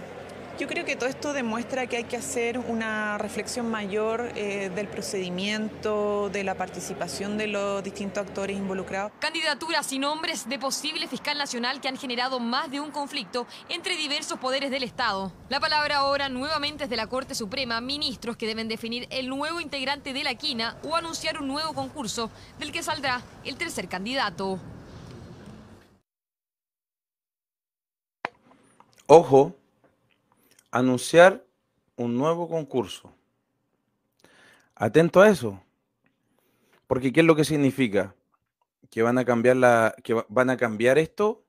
yo creo que todo esto demuestra que hay que hacer una reflexión mayor eh, del procedimiento, de la participación de los distintos actores involucrados. Candidaturas y nombres de posible fiscal nacional que han generado más de un conflicto entre diversos poderes del Estado. La palabra ahora nuevamente es de la Corte Suprema, ministros que deben definir el nuevo integrante de la quina o anunciar un nuevo concurso del que saldrá el tercer candidato. Ojo, anunciar un nuevo concurso. Atento a eso. Porque ¿qué es lo que significa? Que van a cambiar la que van a cambiar esto,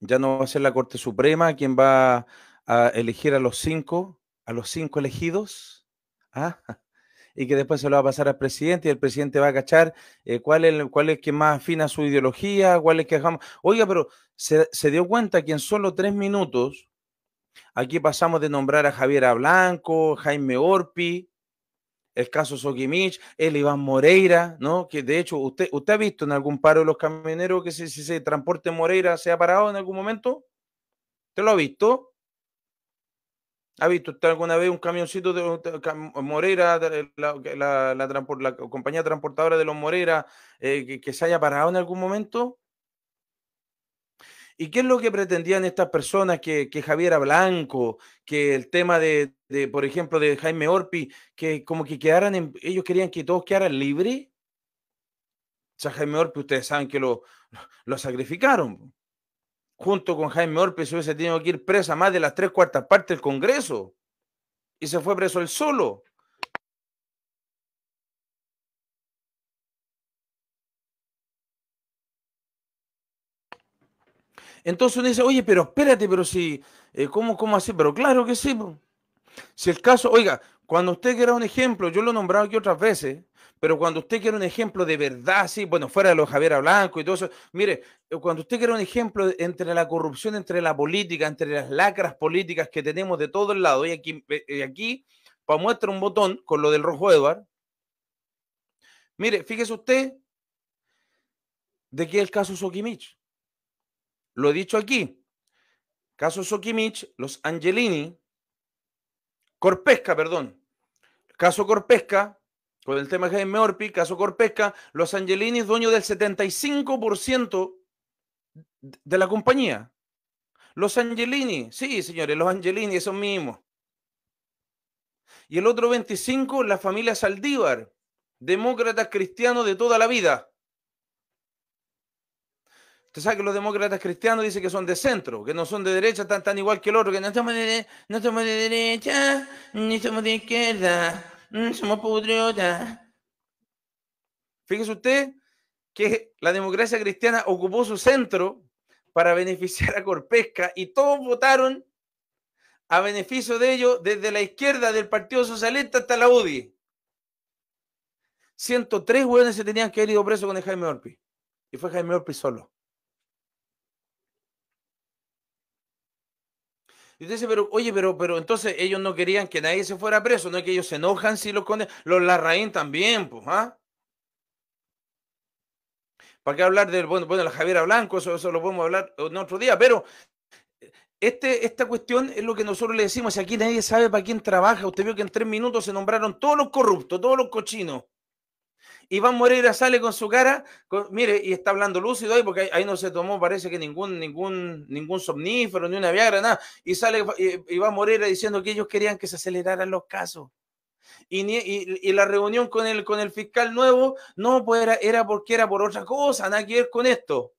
ya no va a ser la Corte Suprema quien va a elegir a los cinco, a los cinco elegidos. ¿ah? y que después se lo va a pasar al presidente y el presidente va a cachar eh, cuál, es, cuál es que más afina su ideología, cuál es que Oiga, pero se, se dio cuenta que en solo tres minutos Aquí pasamos de nombrar a Javier Blanco, Jaime Orpi, el caso Sokimich, el Iván Moreira, ¿no? Que de hecho, ¿usted, usted ha visto en algún paro de los camioneros que si, se transporte Moreira se ha parado en algún momento? ¿Usted lo ha visto? ¿Ha visto usted alguna vez un camioncito de Moreira, la, compañía transportadora de los Moreira, eh, que, que se haya parado en algún momento? ¿Y qué es lo que pretendían estas personas que, Javier Blanco, que el tema de, por ejemplo, de Jaime Orpi, que como que quedaran, ellos querían que todos quedaran libres? O sea, Jaime Orpi, ustedes saben que lo, lo sacrificaron. Junto con Jaime Orpi se hubiese tenido que ir presa más de las tres cuartas partes del Congreso. Y se fue preso él solo. Entonces uno dice, oye, pero espérate, pero si, eh, ¿cómo, ¿cómo así? Pero claro que sí. Si el caso, oiga, cuando usted quiera un ejemplo, yo lo he nombrado aquí otras veces, pero cuando usted quiera un ejemplo de verdad, sí, bueno, fuera de los Javier Blanco y todo eso, mire, eh, cuando usted quiera un ejemplo entre la corrupción, entre la política, entre las lacras políticas que tenemos de todos lados, y aquí, y eh, aquí para muestra un botón con lo del rojo Edward, mire, fíjese usted de qué es el caso Sokimich. Lo he dicho aquí. Caso Sokimich, los Angelini, Corpesca, perdón. Caso Corpesca, con el tema Jaime Orpi, caso Corpesca, los Angelini dueño del 75% de la compañía. Los Angelini, sí, señores, los Angelini, esos mismos. Y el otro 25, la familia Saldívar, demócratas cristianos de toda la vida. Usted sabe que los demócratas cristianos dicen que son de centro, que no son de derecha, tan, tan igual que el otro, que no estamos de, somos de derecha, ni somos de izquierda, somos patriotas. Fíjese usted que la democracia cristiana ocupó su centro para beneficiar a Corpesca y todos votaron a beneficio de ellos desde la izquierda del Partido Socialista hasta la UDI. 103 hueones se tenían que haber ido presos con Jaime Orpi. Y fue Jaime Orpi solo. Y usted dice, pero oye, pero, pero entonces ellos no querían que nadie se fuera preso, no es que ellos se enojan si los condenan. Los Larraín también, pues, ¿ah? ¿Para qué hablar del, bueno, bueno, la Javiera Blanco, eso, lo podemos hablar en otro día, pero este, esta cuestión es lo que nosotros le decimos, si aquí nadie sabe para quién trabaja, usted vio que en tres minutos se nombraron todos los corruptos, todos los cochinos. Iván Moreira sale con su cara, mire, y está hablando lúcido ahí, porque ahí, no se tomó, parece que ningún, ningún, ningún somnífero, ni una Viagra, nada. Y sale eh, Iván Moreira diciendo que ellos querían que se aceleraran los casos. Y, la reunión con el, con el fiscal nuevo, no, pues era, era porque era por otra cosa, nada que ver con esto.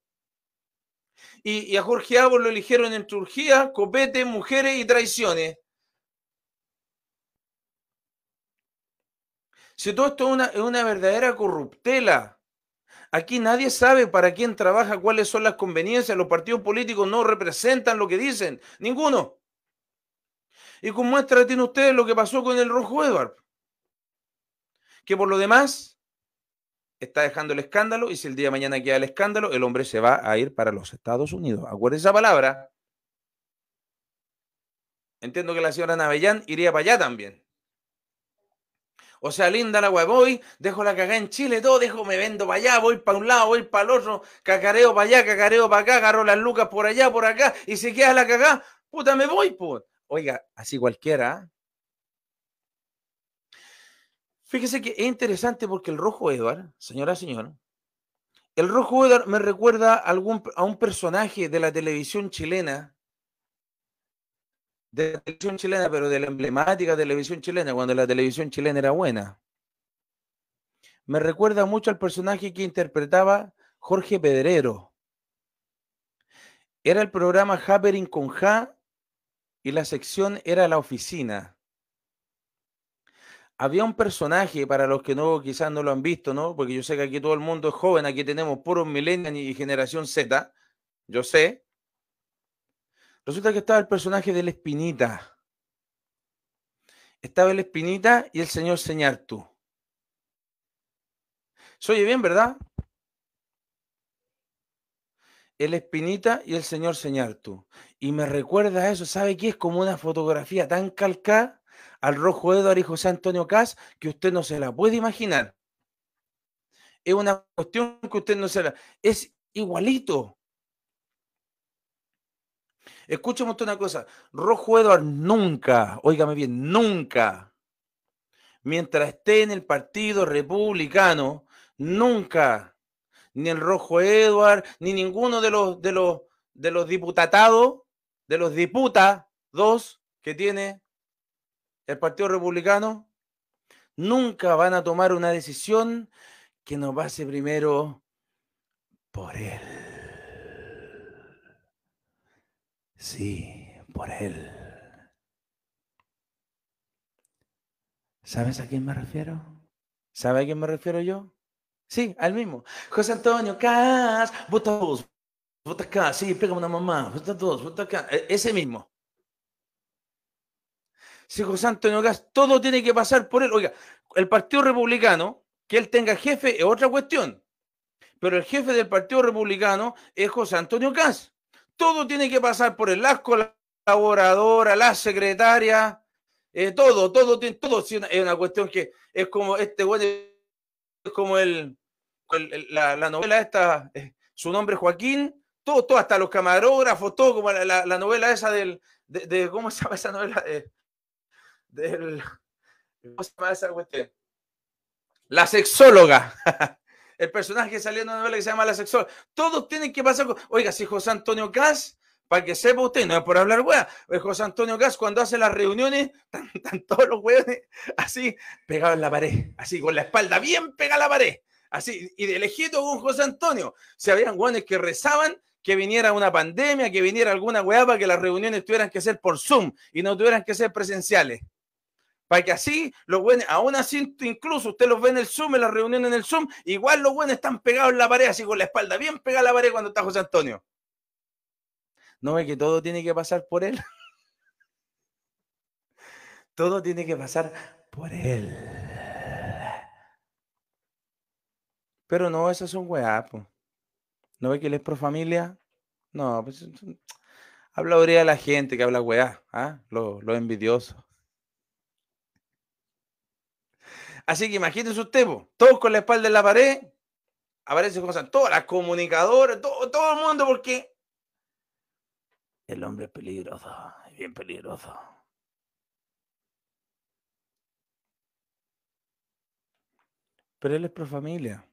Y, a Jorge Abos lo eligieron en Turquía, copete, mujeres y traiciones. Si todo esto es una, verdadera corruptela. Aquí nadie sabe para quién trabaja, cuáles son las conveniencias. Los partidos políticos no representan lo que dicen. Ninguno. Y con muestra tiene ustedes lo que pasó con el Rojo Edward. Que por lo demás está dejando el escándalo y si el día de mañana queda el escándalo, el hombre se va a ir para los Estados Unidos. Acuérdense esa palabra. Entiendo que la señora Navellán iría para allá también. O sea, linda la weá, voy, dejo la cagada en Chile, todo, dejo, me vendo para allá, voy para un lado, voy para el otro, cacareo para allá, cacareo para acá, agarro las lucas por allá, por acá, y si queda la cagada, puta, me voy, put. Oiga, así cualquiera. ¿ah? Fíjese que es interesante porque el rojo Edward, señora, señor, el rojo Edward me recuerda algún, a un personaje de la televisión chilena de la televisión chilena, pero de la emblemática televisión chilena, cuando la televisión chilena era buena. Me recuerda mucho al personaje que interpretaba Jorge Pedrero. Era el programa Happening con Ja y la sección era La Oficina. Había un personaje, para los que no, quizás no lo han visto, Porque yo sé que aquí todo el mundo es joven, aquí tenemos puros millennials y generación Z, yo sé, Resulta que estaba el personaje del Espinita. Estaba el Espinita y el señor Señartu. Se oye bien, ¿verdad? El Espinita y el señor Señartu. Y me recuerda a eso, ¿sabe qué? Es como una fotografía tan calca al rojo Eduardo y José Antonio Cas que usted no se la puede imaginar. Es una cuestión que usted no se la... Es igualito usted una cosa. Rojo Edward nunca, óigame bien, nunca, mientras esté en el Partido Republicano, nunca, ni el Rojo Edward, ni ninguno de los, de los, de los diputatados, de los diputados que tiene el Partido Republicano, nunca van a tomar una decisión que no pase primero por él. Sí, por Él. ¿Sabes a quién me refiero? ¿Sabe a quién me refiero yo? Sí, al mismo. José Antonio Cas, vota vos, vota acá, sí, pégame una mamá, vota todos, vota acá, e, ese mismo. Sí, José Antonio Cas, todo tiene que pasar por él. Oiga, el Partido Republicano, que él tenga jefe es otra cuestión, pero el jefe del Partido Republicano es José Antonio Cas todo tiene que pasar por el las colaboradoras, las secretarias, eh, todo, todo, todo. es una cuestión que es como este güey, es como el, la, novela esta, eh, su nombre es Joaquín, todo, todo, hasta los camarógrafos, todo como la, novela esa del, de, ¿cómo se llama esa novela? Eh, ¿Cómo se llama esa cuestión? La sexóloga. el personaje que salió en una novela que se llama La Sexual. Todos tienen que pasar. Con... Oiga, si José Antonio Cas, para que sepa usted, no es por hablar wea, José Antonio Cas cuando hace las reuniones, están todos los weones así, pegados en la pared, así, con la espalda bien pegada a la pared, así, y de lejito con José Antonio. Se habían weones que rezaban que viniera una pandemia, que viniera alguna weá para que las reuniones tuvieran que ser por Zoom y no tuvieran que ser presenciales. Para que así los buenos, aún así incluso usted los ve en el Zoom, en la reunión en el Zoom, igual los buenos están pegados en la pared, así con la espalda bien pegada en la pared cuando está José Antonio. ¿No ve que todo tiene que pasar por él? todo tiene que pasar por él. Pero no, esas son weá, po. ¿No ve que él es pro familia? No, pues habla de la gente que habla weá, los ¿ah? lo envidiosos. Así que imagínense usted, todos con la espalda en la pared, aparece cosas, todas las comunicadoras, todo, el mundo, porque el hombre es peligroso, es bien peligroso. Pero él es pro familia.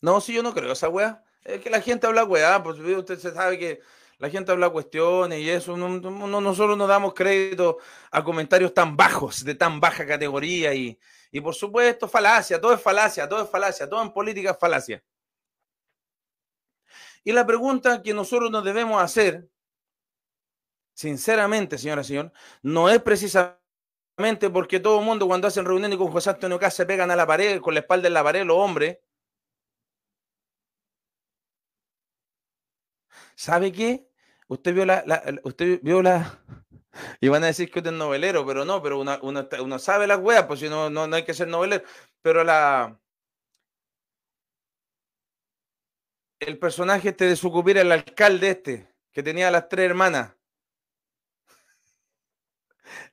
No, si yo no creo esa weá. Es que la gente habla weá, pues usted se sabe que la gente habla cuestiones y eso, no, nosotros no damos crédito a comentarios tan bajos, de tan baja categoría y, por supuesto falacia, todo es falacia, todo es falacia, todo en política es falacia. Y la pregunta que nosotros nos debemos hacer, sinceramente, señora y señor, no es precisamente porque todo el mundo cuando hacen reuniones con José Antonio Cas se pegan a la pared, con la espalda en la pared, los hombres, ¿Sabe qué? Usted vio la, usted vio la. Y van a decir que usted es novelero, pero no, pero uno, sabe las weas, pues si no, no, hay que ser novelero. Pero la. El personaje este de Sucupira, el alcalde este, que tenía las tres hermanas.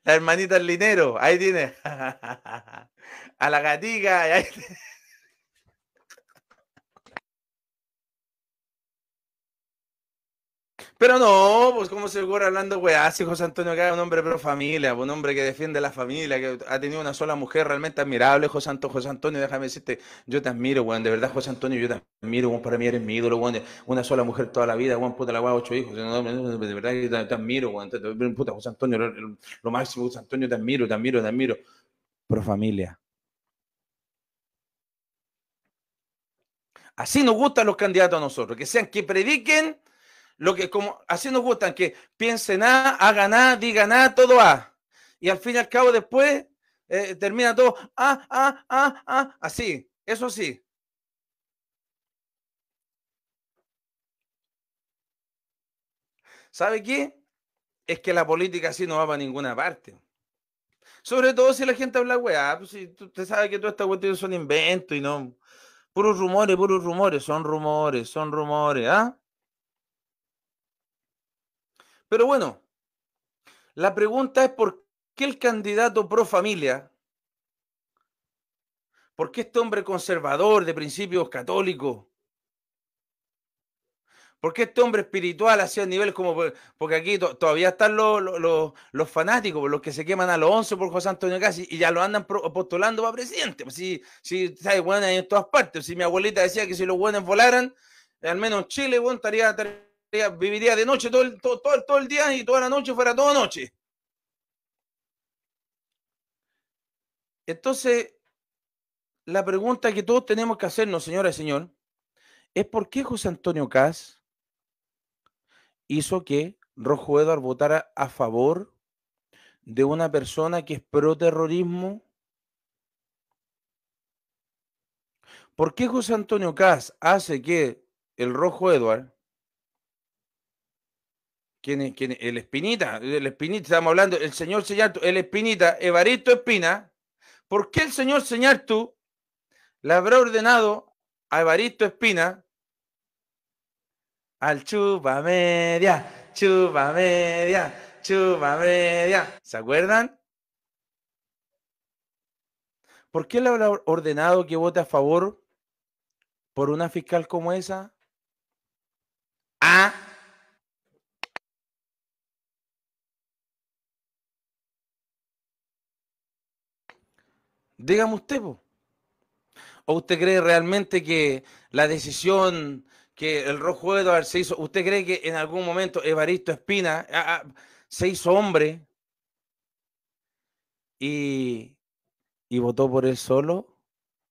La hermanita del dinero, ahí tiene. A la gatica, ahí Pero no, pues como se ocurre hablando, weá, Así José Antonio que es un hombre pro familia, pues, un hombre que defiende la familia, que ha tenido una sola mujer realmente admirable, José Antonio, José Antonio, déjame decirte, yo te admiro, weón, de verdad, José Antonio, yo te admiro, para mí eres mi ídolo, weón, una sola mujer toda la vida, weón, puta la weá, ocho hijos, de verdad, yo te, admiro, weón, puta, José Antonio, lo, lo, máximo, José Antonio, te admiro, te admiro, te admiro, pro familia. Así nos gustan los candidatos a nosotros, que sean que prediquen lo que como así nos gustan, que piensen A, hagan nada digan nada todo A. Y al fin y al cabo después eh, termina todo A, A, A, A, así. Eso sí. ¿Sabe qué? Es que la política así no va para ninguna parte. Sobre todo si la gente habla weá, pues si usted sabe que todas estas cuestiones son invento y no. Puros rumores, puros rumores, son rumores, son rumores, ¿ah? Pero bueno, la pregunta es por qué el candidato pro familia, por qué este hombre conservador de principios católicos, ¿Por qué este hombre espiritual así a nivel como.? Porque aquí todavía están los, fanáticos, los que se queman a los 11 por José Antonio Casi y ya lo andan postulando para presidente. Pues si, si ¿sabes? Bueno, en todas partes. Si mi abuelita decía que si los buenos volaran, al menos Chile, bueno, estaría viviría de noche todo el, todo, el día y toda la noche fuera toda noche. Entonces, la pregunta que todos tenemos que hacernos, señora y señor, es por qué José Antonio Cas hizo que Rojo Eduard votara a favor de una persona que es pro terrorismo. ¿Por qué José Antonio Cas hace que el Rojo Eduard ¿Quién es? ¿Quién El Espinita, el Espinita, estamos hablando, el señor Señartu, el Espinita, Evaristo Espina. ¿Por qué el señor Señartu le habrá ordenado a Evaristo Espina al chupa media, chupa media, chupa media? ¿Se acuerdan? ¿Por qué le habrá ordenado que vote a favor por una fiscal como esa? Ah Dígame usted, ¿o usted cree realmente que la decisión que el rojo de se hizo, usted cree que en algún momento Evaristo Espina a, ah, ah, se hizo hombre y, y votó por él solo?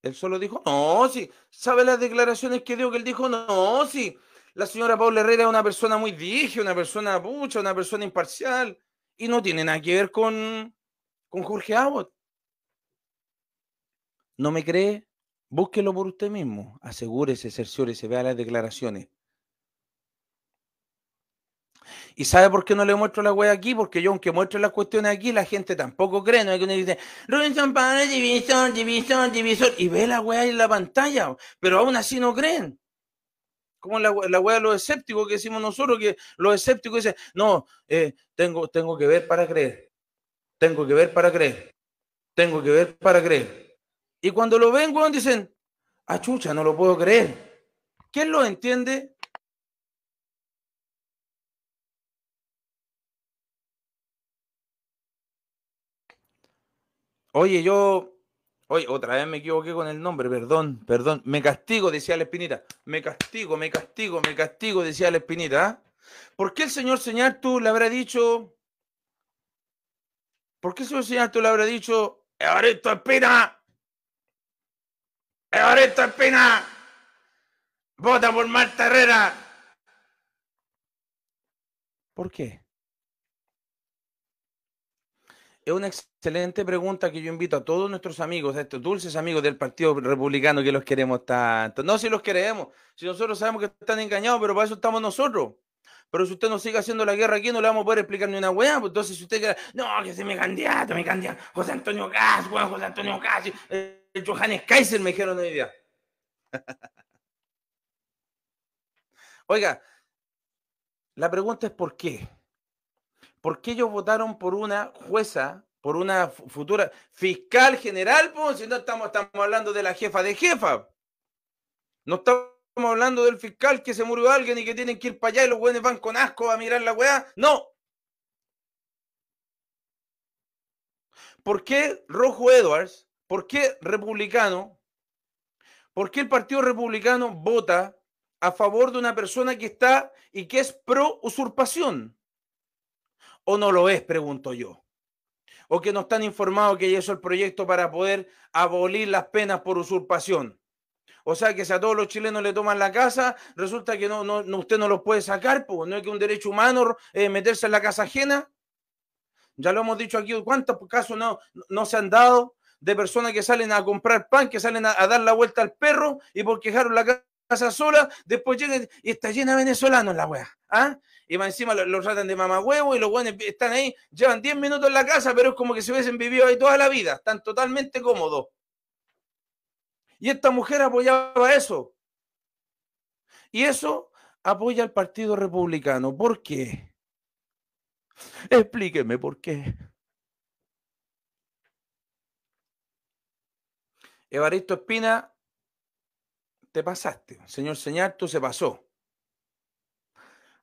Él solo dijo, no, sí. ¿Sabe las declaraciones que dio que él dijo? No, sí. La señora Paula Herrera es una persona muy dije, una persona pucha, una persona imparcial. Y no tiene nada que ver con, con Jorge Abbott. ¿No me cree? Búsquelo por usted mismo. Asegúrese, se vea las declaraciones. ¿Y sabe por qué no le muestro la weá aquí? Porque yo, aunque muestre las cuestiones aquí, la gente tampoco cree. No hay que uno dice, Robinson Padre, división, divisor, divisor. Y ve la ahí en la pantalla, pero aún así no creen. Como la, la de los escépticos que decimos nosotros, que los escépticos dicen, no, eh, tengo, tengo que ver para creer. Tengo que ver para creer. Tengo que ver para creer. Y cuando lo ven, weón, dicen, ah, chucha, no lo puedo creer. ¿Quién lo entiende? Oye, yo, oye, otra vez me equivoqué con el nombre, perdón, perdón, me castigo, decía la espinita, me castigo, me castigo, me castigo, decía la espinita. ¿ah? ¿Por qué el señor Señal tú le habrá dicho, por qué el señor Señal tú le habrá dicho, ahora esto espina, Evaristo Espina, vota por Marta Herrera. ¿Por qué? Es una excelente pregunta que yo invito a todos nuestros amigos, a estos dulces amigos del Partido Republicano que los queremos tanto. No si los queremos, si nosotros sabemos que están engañados, pero para eso estamos nosotros. Pero si usted nos sigue haciendo la guerra aquí, no le vamos a poder explicar ni una hueá. Pues, entonces, si usted quiere, no, que se mi candidato, me candidato, José Antonio Gas, José Antonio Gas. Johannes Kaiser, me dijeron hoy día. Oiga, la pregunta es ¿por qué? ¿Por qué ellos votaron por una jueza, por una futura fiscal general? Pues, si no estamos, estamos hablando de la jefa de jefa. No estamos hablando del fiscal que se murió alguien y que tienen que ir para allá y los buenos van con asco a mirar la weá. No. ¿Por qué Rojo Edwards ¿Por qué republicano? ¿Por qué el Partido Republicano vota a favor de una persona que está y que es pro usurpación? ¿O no lo es? Pregunto yo. ¿O que no están informados que es el proyecto para poder abolir las penas por usurpación? O sea que si a todos los chilenos le toman la casa, resulta que no, no, usted no los puede sacar, porque no es que un derecho humano eh, meterse en la casa ajena. Ya lo hemos dicho aquí, ¿cuántos casos no, no se han dado de personas que salen a comprar pan, que salen a, dar la vuelta al perro y porque dejaron la casa sola, después llegan y está llena de venezolanos la weá. ¿ah? Y más encima los lo tratan de huevo y los buenos están ahí, llevan 10 minutos en la casa, pero es como que se hubiesen vivido ahí toda la vida, están totalmente cómodos. Y esta mujer apoyaba eso. Y eso apoya al Partido Republicano. ¿Por qué? Explíqueme por qué. Evaristo Espina, te pasaste. Señor Señarto se pasó.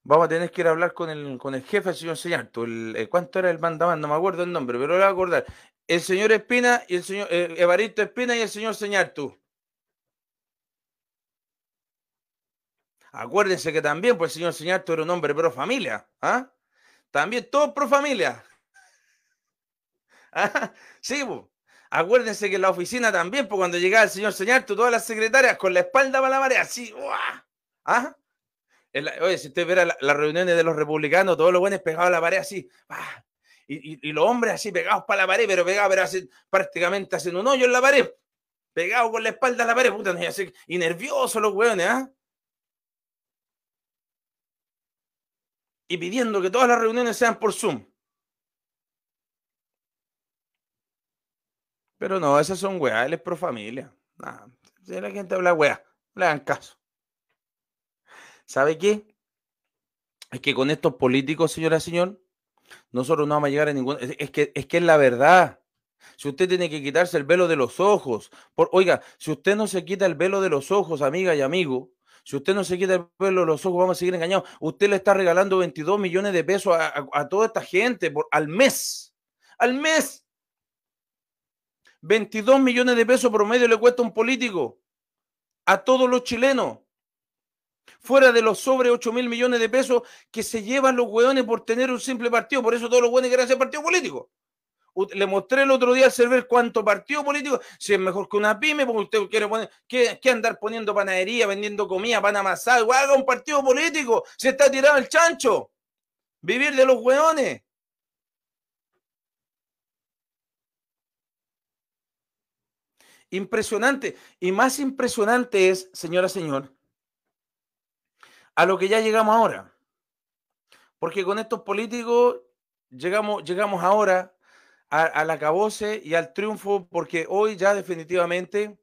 Vamos a tener que ir a hablar con el, jefe, el señor Señarto. Eh, ¿Cuánto era el mandamán? No me acuerdo el nombre, pero lo voy a acordar. El señor Espina y el señor Evarito eh, Evaristo Espina y el señor Señartu. Acuérdense que también, pues el señor Señarto era un hombre pro familia. ¿ah? También todo pro familia. ¿Ah? Sí, pues. Acuérdense que en la oficina también, pues cuando llegaba el señor Señalto, todas las secretarias con la espalda para la pared así, ¿Ah? oye, si usted ve las reuniones de los republicanos, todos los buenos pegados a la pared así, y, los hombres así pegados para la pared, pero pegados, prácticamente haciendo un hoyo en la pared, pegados con la espalda a la pared, puta, así, y nerviosos los hueones, ¿ah? Y pidiendo que todas las reuniones sean por Zoom. Pero no, esas son weas, él es pro familia. si la gente habla weá, le dan caso. ¿Sabe qué? Es que con estos políticos, señora, señor, nosotros no vamos a llegar a ningún... Es que, es que es la verdad. Si usted tiene que quitarse el velo de los ojos, por, oiga, si usted no se quita el velo de los ojos, amiga y amigo, si usted no se quita el velo de los ojos, vamos a seguir engañados. Usted le está regalando 22 millones de pesos a, toda esta gente por, al mes. Al mes. 22 millones de pesos promedio le cuesta un político, a todos los chilenos. Fuera de los sobre 8 mil millones de pesos que se llevan los hueones por tener un simple partido. Por eso todos los hueones quieren hacer partido político. Le mostré el otro día al server cuánto partido político, si es mejor que una pyme, porque usted quiere poner, que, andar poniendo panadería, vendiendo comida, pan amasado, haga un partido político, se está tirando el chancho, vivir de los hueones. Impresionante. Y más impresionante es, señora, señor, a lo que ya llegamos ahora. Porque con estos políticos llegamos, llegamos ahora al acabose y al triunfo, porque hoy ya definitivamente,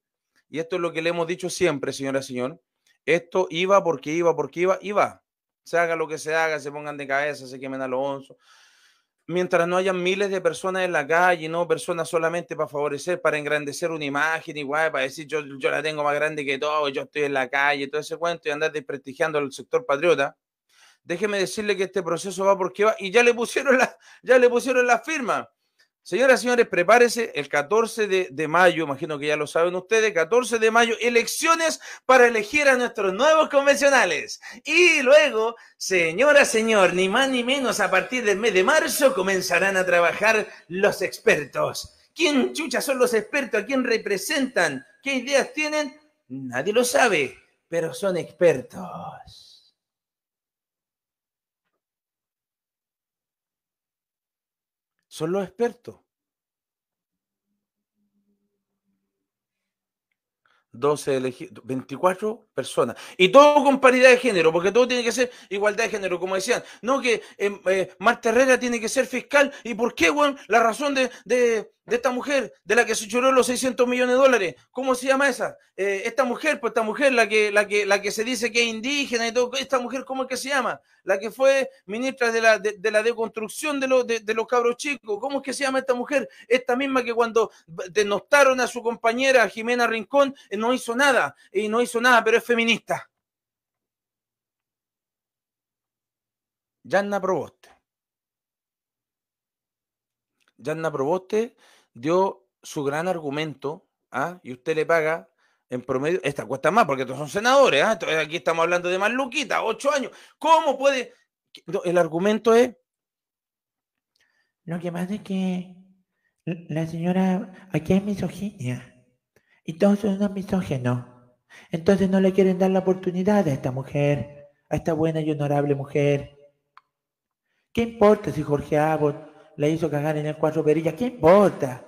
y esto es lo que le hemos dicho siempre, señora, señor, esto iba porque iba, porque iba, iba. Se haga lo que se haga, se pongan de cabeza, se quemen a los onzos, mientras no haya miles de personas en la calle, no personas solamente para favorecer, para engrandecer una imagen, igual, para decir yo, yo la tengo más grande que todo, yo estoy en la calle, todo ese cuento y andar desprestigiando al sector patriota. Déjeme decirle que este proceso va porque va y ya le pusieron la, ya le pusieron la firma. Señoras y señores, prepárese el 14 de, mayo, imagino que ya lo saben ustedes, 14 de mayo, elecciones para elegir a nuestros nuevos convencionales. Y luego, señora, señor, ni más ni menos, a partir del mes de marzo comenzarán a trabajar los expertos. ¿Quién chucha son los expertos? ¿A quién representan? ¿Qué ideas tienen? Nadie lo sabe, pero son expertos. son los expertos. elegidos, 24 personas. Y todo con paridad de género, porque todo tiene que ser igualdad de género, como decían. No que eh, eh, Marta Herrera tiene que ser fiscal. ¿Y por qué, bueno, La razón de, de esta mujer de la que se choró los 600 millones de dólares. ¿Cómo se llama esa? Eh, esta mujer, pues esta mujer, la que, la, que, la que se dice que es indígena y todo. ¿Esta mujer cómo es que se llama? La que fue ministra de la, de, deconstrucción de, los de, los cabros chicos. ¿Cómo es que se llama esta mujer? Esta misma que cuando denostaron a su compañera Jimena Rincón eh, no hizo nada. Y no hizo nada, pero es feminista. Yanna Proboste. Yanna Proboste dio su gran argumento ¿ah? y usted le paga en promedio, esta cuesta más porque estos son senadores, ¿ah? aquí estamos hablando de más Luquita, ocho años. ¿Cómo puede? el argumento es... Lo que más es que la señora, aquí es misoginia y todos son unos misógenos. Entonces no le quieren dar la oportunidad a esta mujer, a esta buena y honorable mujer. ¿Qué importa si Jorge Abbott la hizo cagar en el cuatro perillas. ¿Qué importa?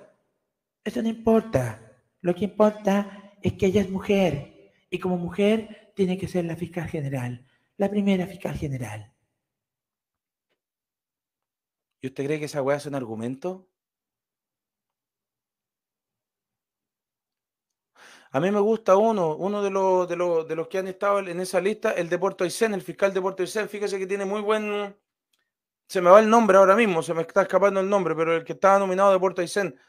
Eso no importa. Lo que importa es que ella es mujer. Y como mujer tiene que ser la fiscal general. La primera fiscal general. ¿Y usted cree que esa weá es un argumento? A mí me gusta uno, uno de los, de los, de los que han estado en esa lista, el de Puerto Aysén, el fiscal de Puerto Aysén. Fíjese que tiene muy buen se me va el nombre ahora mismo, se me está escapando el nombre, pero el que estaba nominado de Puerto Aysén,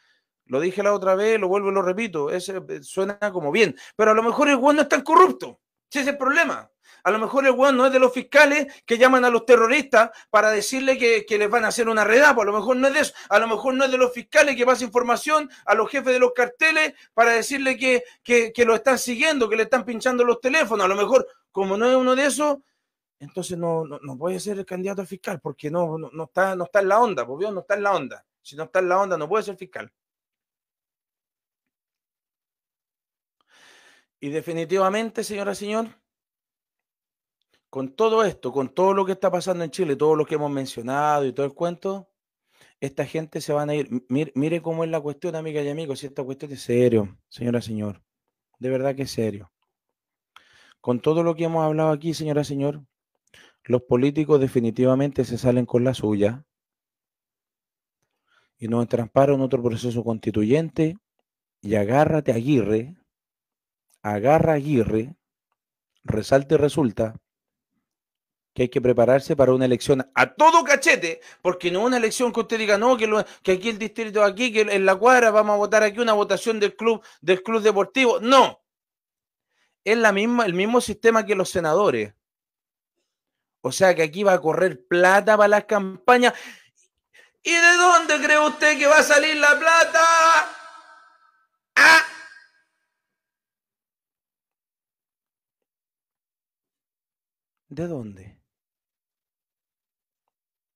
lo dije la otra vez, lo vuelvo y lo repito, ese eh, suena como bien, pero a lo mejor el Juan no es tan corrupto, ese es el problema. A lo mejor el Juan no es de los fiscales que llaman a los terroristas para decirle que, les van a hacer una redapa. Pues a lo mejor no es de eso. A lo mejor no es de los fiscales que pasa información a los jefes de los carteles para decirle que, que lo están siguiendo, que le están pinchando los teléfonos. A lo mejor, como no es uno de esos, entonces no, no, no, puede ser el candidato a fiscal porque no, no, no, está, en la onda, por pues, Dios, no está en la onda. Si no está en la onda, no puede ser fiscal. Y definitivamente, señora, señor, con todo esto, con todo lo que está pasando en Chile, todo lo que hemos mencionado y todo el cuento, esta gente se van a ir. Mire, cómo es la cuestión, amiga y amigos, si esta cuestión es serio, señora, señor. De verdad que es serio. Con todo lo que hemos hablado aquí, señora, señor, los políticos definitivamente se salen con la suya y nos un otro proceso constituyente y agárrate Aguirre, agarra Aguirre, resalte y resulta que hay que prepararse para una elección a todo cachete, porque no una elección que usted diga, no, que, que aquí el distrito, aquí, que en la cuadra vamos a votar aquí una votación del club, del club deportivo. No. Es la misma, el mismo sistema que los senadores. O sea que aquí va a correr plata para las campañas. ¿Y de dónde cree usted que va a salir la plata? ¿Ah? ¿De dónde?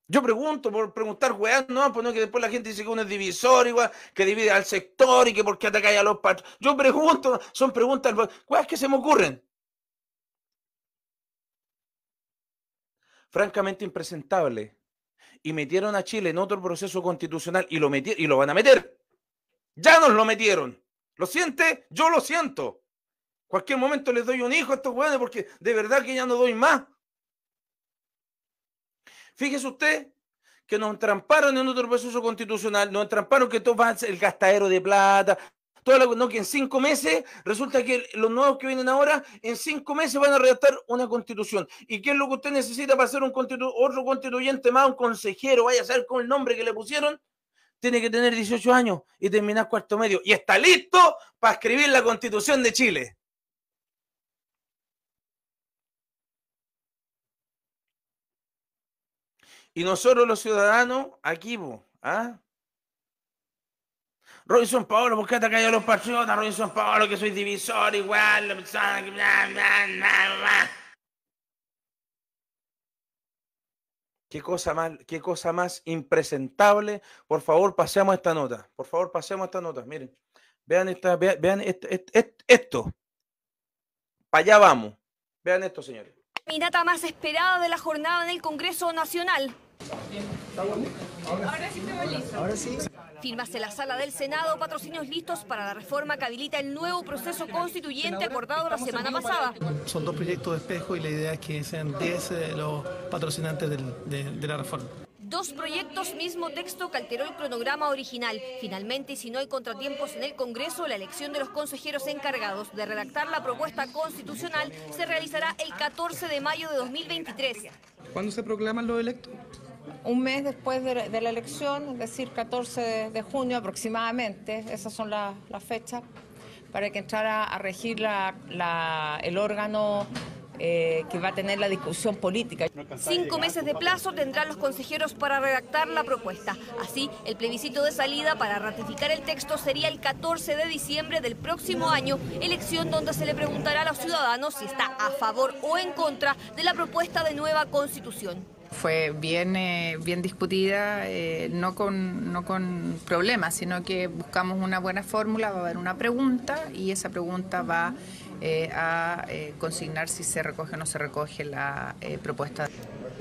Yo pregunto por preguntar, weón, no, porque que después la gente dice que uno es divisor, igual, que divide al sector y que por qué atacáis a los patos. Yo pregunto, son preguntas, ¿cuáles que se me ocurren. francamente impresentable y metieron a Chile en otro proceso constitucional y lo, metieron, y lo van a meter. Ya nos lo metieron. ¿Lo siente? Yo lo siento. Cualquier momento les doy un hijo a estos jóvenes porque de verdad que ya no doy más. Fíjese usted que nos tramparon en otro proceso constitucional, nos entramparon que todo el gastadero de plata, no, que en cinco meses, resulta que los nuevos que vienen ahora, en cinco meses van a redactar una constitución. ¿Y qué es lo que usted necesita para ser un otro constituyente más, un consejero? Vaya a saber con el nombre que le pusieron. Tiene que tener 18 años y terminar cuarto medio. Y está listo para escribir la constitución de Chile. Y nosotros los ciudadanos, aquí, ¿ah? Robinson Paolo, ¿por qué te cayó los patriotas? Robinson Paolo, que soy divisor igual. Qué cosa más, qué cosa más impresentable. Por favor, pasemos esta nota. Por favor, pasemos esta nota. Miren, vean, esta, vean, este, esto. Para allá vamos. Vean esto, señores. Mi data más esperada de la jornada en el Congreso Nacional. Ahora sí estamos listos. Ahora sí. Firmas en la sala del Senado, patrocinios listos para la reforma que habilita el nuevo proceso constituyente acordado la semana pasada. Son dos proyectos de espejo y la idea es que sean de eh, los patrocinantes de, la reforma. Dos proyectos, mismo texto que alteró el cronograma original. Finalmente, si no hay contratiempos en el Congreso, la elección de los consejeros encargados de redactar la propuesta constitucional se realizará el 14 de mayo de 2023. ¿Cuándo se proclaman los electos? un mes después de, la elección, es decir, 14 de, junio aproximadamente, esas son las fechas, para que entrara a regir el órgano eh, que va a tener la discusión política. Cinco meses de plazo tendrán los consejeros para redactar la propuesta. Así, el plebiscito de salida para ratificar el texto sería el 14 de diciembre del próximo año, elección donde se le preguntará a los ciudadanos si está a favor o en contra de la propuesta de nueva constitución fue bien, eh, bien discutida, eh, no, con, no con problemas, sino que buscamos una buena fórmula, va a haber una pregunta y esa pregunta va eh, a consignar si se recoge o no se recoge la propuesta.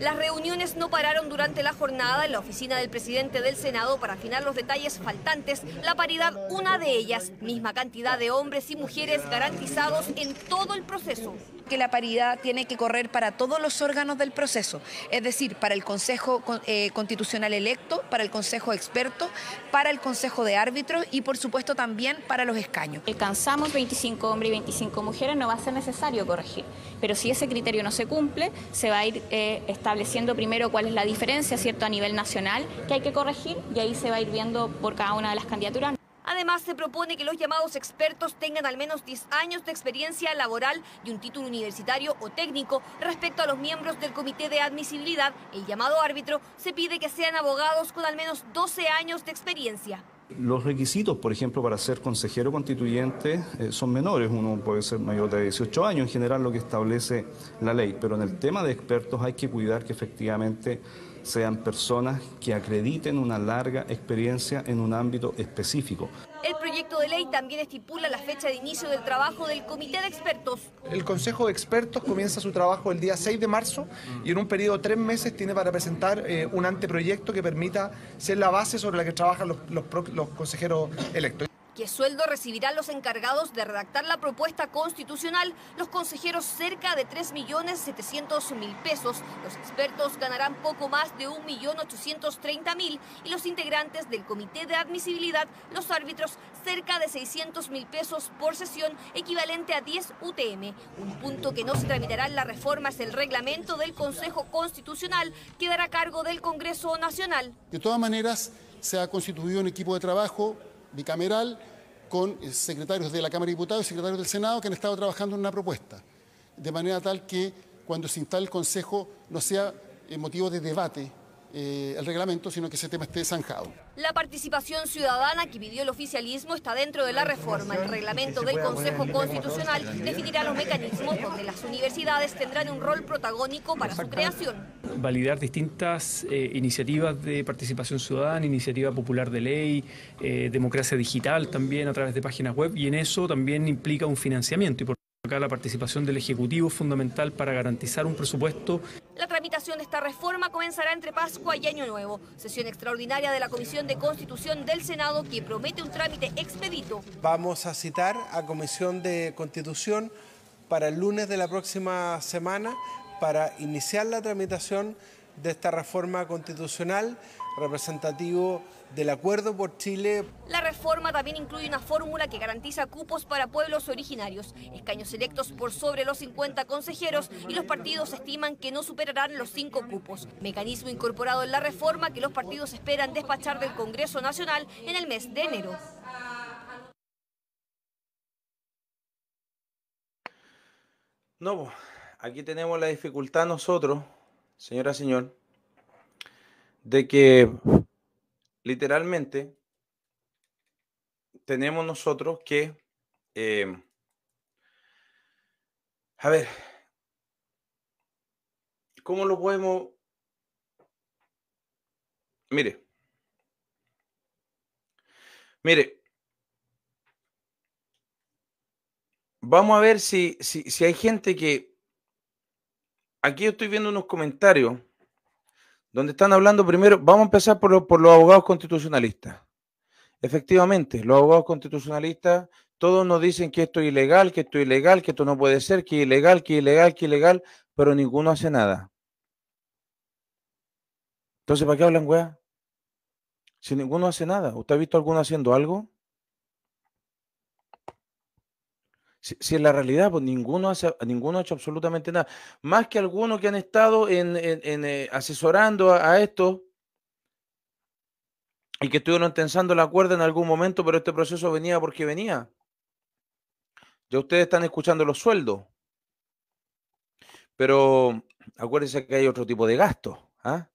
Las reuniones no pararon durante la jornada en la oficina del presidente del Senado para afinar los detalles faltantes. La paridad, una de ellas, misma cantidad de hombres y mujeres garantizados en todo el proceso. Que la paridad tiene que correr para todos los órganos del proceso, es decir, para el Consejo eh, Constitucional electo, para el Consejo Experto, para el Consejo de Árbitros y, por supuesto, también para los escaños. Alcanzamos 25 hombres y 25 mujeres, no va a ser necesario corregir. Pero si ese criterio no se cumple, se va a ir eh, estableciendo primero cuál es la diferencia, ¿cierto?, a nivel nacional que hay que corregir y ahí se va a ir viendo por cada una de las candidaturas. Además, se propone que los llamados expertos tengan al menos 10 años de experiencia laboral y un título universitario o técnico. Respecto a los miembros del Comité de Admisibilidad, el llamado árbitro, se pide que sean abogados con al menos 12 años de experiencia. Los requisitos, por ejemplo, para ser consejero constituyente eh, son menores. Uno puede ser mayor de 18 años, en general lo que establece la ley. Pero en el tema de expertos hay que cuidar que efectivamente sean personas que acrediten una larga experiencia en un ámbito específico. El proyecto de ley también estipula la fecha de inicio del trabajo del Comité de Expertos. El Consejo de Expertos comienza su trabajo el día 6 de marzo y en un periodo de tres meses tiene para presentar eh, un anteproyecto que permita ser la base sobre la que trabajan los consejeros electos. ¿Qué sueldo recibirán los encargados de redactar la propuesta constitucional? Los consejeros cerca de 3.700.000 pesos, los expertos ganarán poco más de 1.830.000 y los integrantes del comité de admisibilidad, los árbitros, cerca de 600.000 pesos por sesión, equivalente a 10 UTM. Un punto que no se tramitará en la reforma es el reglamento del Consejo Constitucional, que dará cargo del Congreso Nacional. De todas maneras, se ha constituido un equipo de trabajo bicameral con eh, secretarios de la Cámara de Diputados y secretarios del Senado que han estado trabajando en una propuesta, de manera tal que cuando se instale el Consejo no sea eh, motivo de debate eh, el reglamento, sino que ese tema esté zanjado. La participación ciudadana que pidió el oficialismo está dentro de la reforma. El reglamento del Consejo Constitucional definirá los mecanismos donde las universidades tendrán un rol protagónico para su creación. Validar distintas eh, iniciativas de participación ciudadana, iniciativa popular de ley, eh, democracia digital también a través de páginas web y en eso también implica un financiamiento la participación del Ejecutivo es fundamental para garantizar un presupuesto. La tramitación de esta reforma comenzará entre Pascua y Año Nuevo. Sesión extraordinaria de la Comisión de Constitución del Senado que promete un trámite expedito. Vamos a citar a Comisión de Constitución para el lunes de la próxima semana para iniciar la tramitación de esta reforma constitucional representativo del acuerdo por Chile. La reforma también incluye una fórmula que garantiza cupos para pueblos originarios, escaños electos por sobre los 50 consejeros y los partidos estiman que no superarán los cinco cupos, mecanismo incorporado en la reforma que los partidos esperan despachar del Congreso Nacional en el mes de enero. No, aquí tenemos la dificultad nosotros, señora, señor, de que literalmente tenemos nosotros que, eh, a ver, ¿cómo lo podemos? Mire, mire, vamos a ver si, si, si hay gente que, aquí estoy viendo unos comentarios donde están hablando primero, vamos a empezar por, los abogados constitucionalistas. Efectivamente, los abogados constitucionalistas, todos nos dicen que esto es ilegal, que esto es ilegal, que esto no puede ser, que es ilegal, que es ilegal, que es ilegal, pero ninguno hace nada. Entonces, ¿para qué hablan, weá? Si ninguno hace nada. ¿Usted ha visto alguno haciendo algo? Si, en la realidad, pues ninguno, ninguno ha hecho absolutamente nada. Más que algunos que han estado en, eh, asesorando a, esto y que estuvieron tensando la cuerda en algún momento, pero este proceso venía porque venía. Ya ustedes están escuchando los sueldos. Pero acuérdense que hay otro tipo de gastos. ¿ah?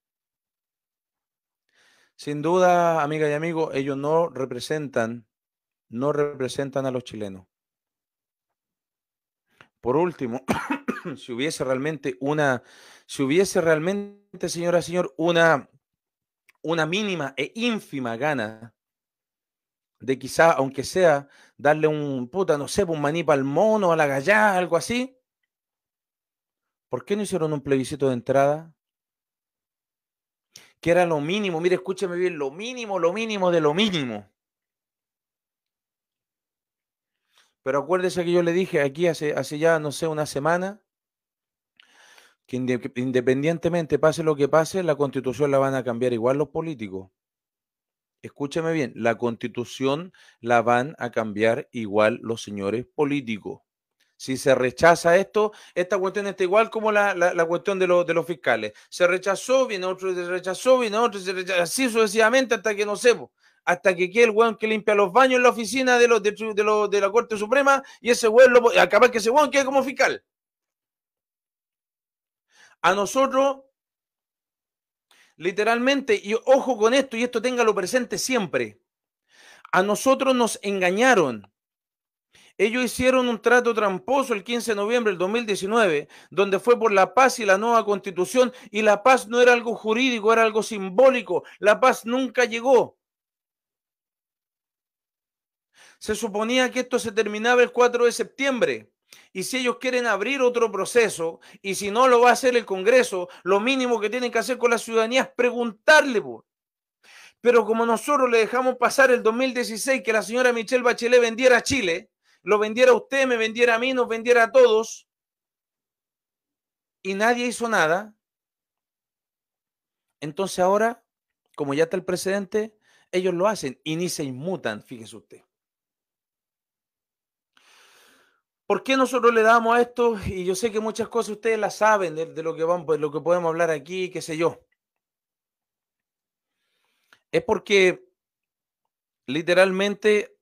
Sin duda, amiga y amigos, ellos no representan, no representan a los chilenos. Por último, si hubiese realmente una, si hubiese realmente, señora, señor, una, una mínima e ínfima gana de quizá, aunque sea, darle un puta, no sé, un maní al mono, a la galla, algo así. ¿Por qué no hicieron un plebiscito de entrada? Que era lo mínimo, mire, escúcheme bien, lo mínimo, lo mínimo de lo mínimo. Pero acuérdese que yo le dije aquí hace, hace ya, no sé, una semana, que independientemente pase lo que pase, la constitución la van a cambiar igual los políticos. Escúcheme bien, la constitución la van a cambiar igual los señores políticos. Si se rechaza esto, esta cuestión está igual como la, cuestión de, de, los fiscales. Se rechazó, viene otro, se rechazó, viene otro, se rechazó, así sucesivamente hasta que no sepa hasta que quede el weón que limpia los baños en la oficina de, los, de, la Corte Suprema y ese weón, lo, capaz que ese weón quede como fiscal. A nosotros, literalmente, y ojo con esto, y esto téngalo presente siempre, a nosotros nos engañaron. Ellos hicieron un trato tramposo el 15 de noviembre del 2019, donde fue por la paz y la nueva constitución, y la paz no era algo jurídico, era algo simbólico. La paz nunca llegó. Se suponía que esto se terminaba el 4 de septiembre. Y si ellos quieren abrir otro proceso, y si no lo va a hacer el Congreso, lo mínimo que tienen que hacer con la ciudadanía es preguntarle. Pero como nosotros le dejamos pasar el 2016 que la señora Michelle Bachelet vendiera a Chile, lo vendiera a usted, me vendiera a mí, nos vendiera a todos, y nadie hizo nada, entonces ahora, como ya está el precedente, ellos lo hacen y ni se inmutan, fíjese usted. ¿Por qué nosotros le damos a esto? Y yo sé que muchas cosas ustedes las saben de, lo, que vamos, de lo que podemos hablar aquí, qué sé yo. Es porque literalmente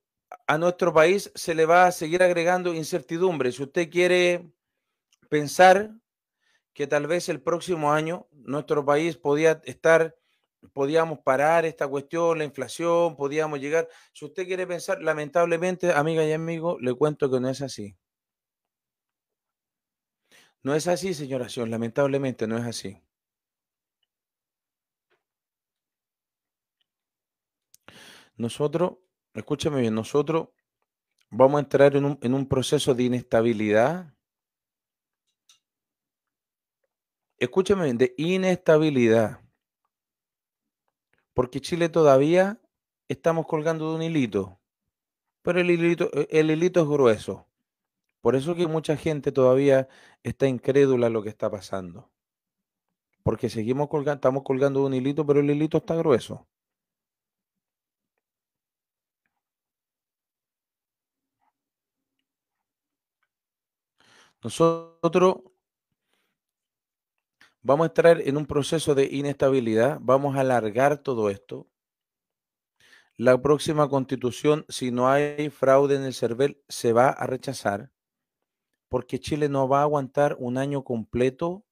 a nuestro país se le va a seguir agregando incertidumbre. Si usted quiere pensar que tal vez el próximo año nuestro país podía estar, podíamos parar esta cuestión, la inflación, podíamos llegar. Si usted quiere pensar, lamentablemente, amiga y amigo, le cuento que no es así. No es así, señora lamentablemente no es así. Nosotros, escúchame bien, nosotros vamos a entrar en un, proceso de inestabilidad. Escúchame bien, de inestabilidad. Porque Chile todavía estamos colgando de un hilito, pero el hilito, el hilito es grueso. Por eso que mucha gente todavía está incrédula a lo que está pasando. Porque seguimos colgando, estamos colgando un hilito, pero el hilito está grueso. Nosotros vamos a entrar en un proceso de inestabilidad, vamos a alargar todo esto. La próxima constitución, si no hay fraude en el CERVEL, se va a rechazar porque Chile no va a aguantar un año completo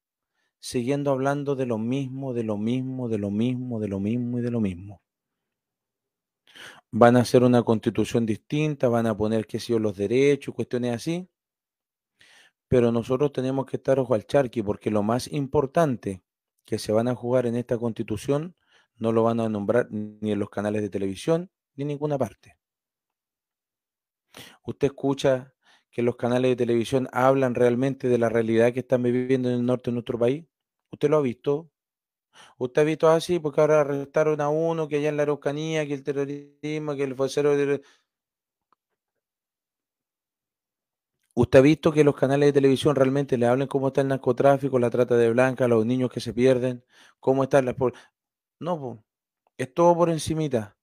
siguiendo hablando de lo mismo, de lo mismo, de lo mismo, de lo mismo y de lo mismo. Van a hacer una constitución distinta, van a poner que sido los derechos, cuestiones así. Pero nosotros tenemos que estar ojo al charqui porque lo más importante que se van a jugar en esta constitución no lo van a nombrar ni en los canales de televisión ni en ninguna parte. Usted escucha que los canales de televisión hablan realmente de la realidad que están viviendo en el norte de nuestro país? ¿Usted lo ha visto? ¿Usted ha visto así? porque ahora arrestaron a uno, que allá en la Araucanía, que el terrorismo, que el vocero de... ¿Usted ha visto que los canales de televisión realmente le hablen cómo está el narcotráfico, la trata de blancas, los niños que se pierden, cómo están las... No, es todo por encimita.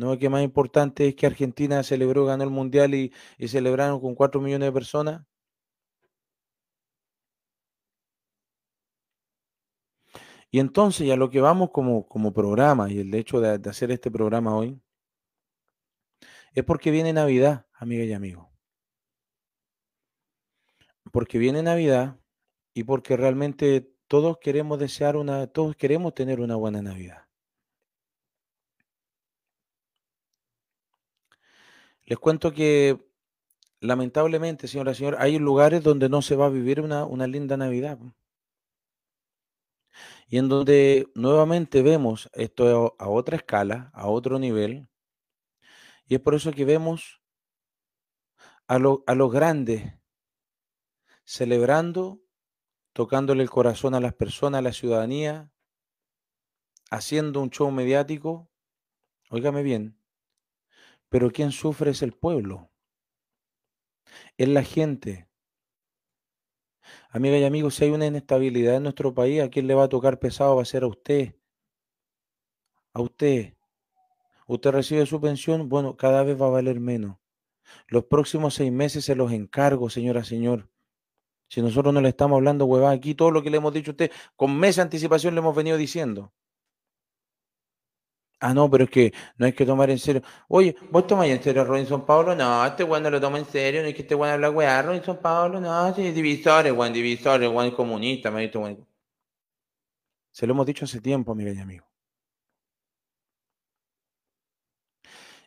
¿no? es Que más importante es que Argentina celebró, ganó el Mundial y, celebraron con 4 millones de personas. Y entonces, ya lo que vamos como, programa y el hecho de, de hacer este programa hoy, es porque viene Navidad, amiga y amigo. Porque viene Navidad y porque realmente todos queremos desear una, todos queremos tener una buena Navidad. Les cuento que lamentablemente, señora, señor, hay lugares donde no se va a vivir una, linda Navidad. Y en donde nuevamente vemos esto a otra escala, a otro nivel. Y es por eso que vemos a, a los grandes celebrando, tocándole el corazón a las personas, a la ciudadanía, haciendo un show mediático. Óigame bien, pero quien sufre es el pueblo, es la gente. Amiga y amigos, si hay una inestabilidad en nuestro país, a quién le va a tocar pesado va a ser a usted. A usted. Usted recibe su pensión, bueno, cada vez va a valer menos. Los próximos seis meses se los encargo, señora, señor. Si nosotros no le estamos hablando huevada aquí, todo lo que le hemos dicho a usted, con mesa de anticipación le hemos venido diciendo. Ah, no, pero es que no hay que tomar en serio. Oye, ¿vos tomáis en serio a Robinson Pablo? No, este weón no lo toma en serio, no es que este weón habla weá. Robinson Pablo, no, sí, divisor, weón, divisores, weón comunista, me weón. Se lo hemos dicho hace tiempo, mi y amigo.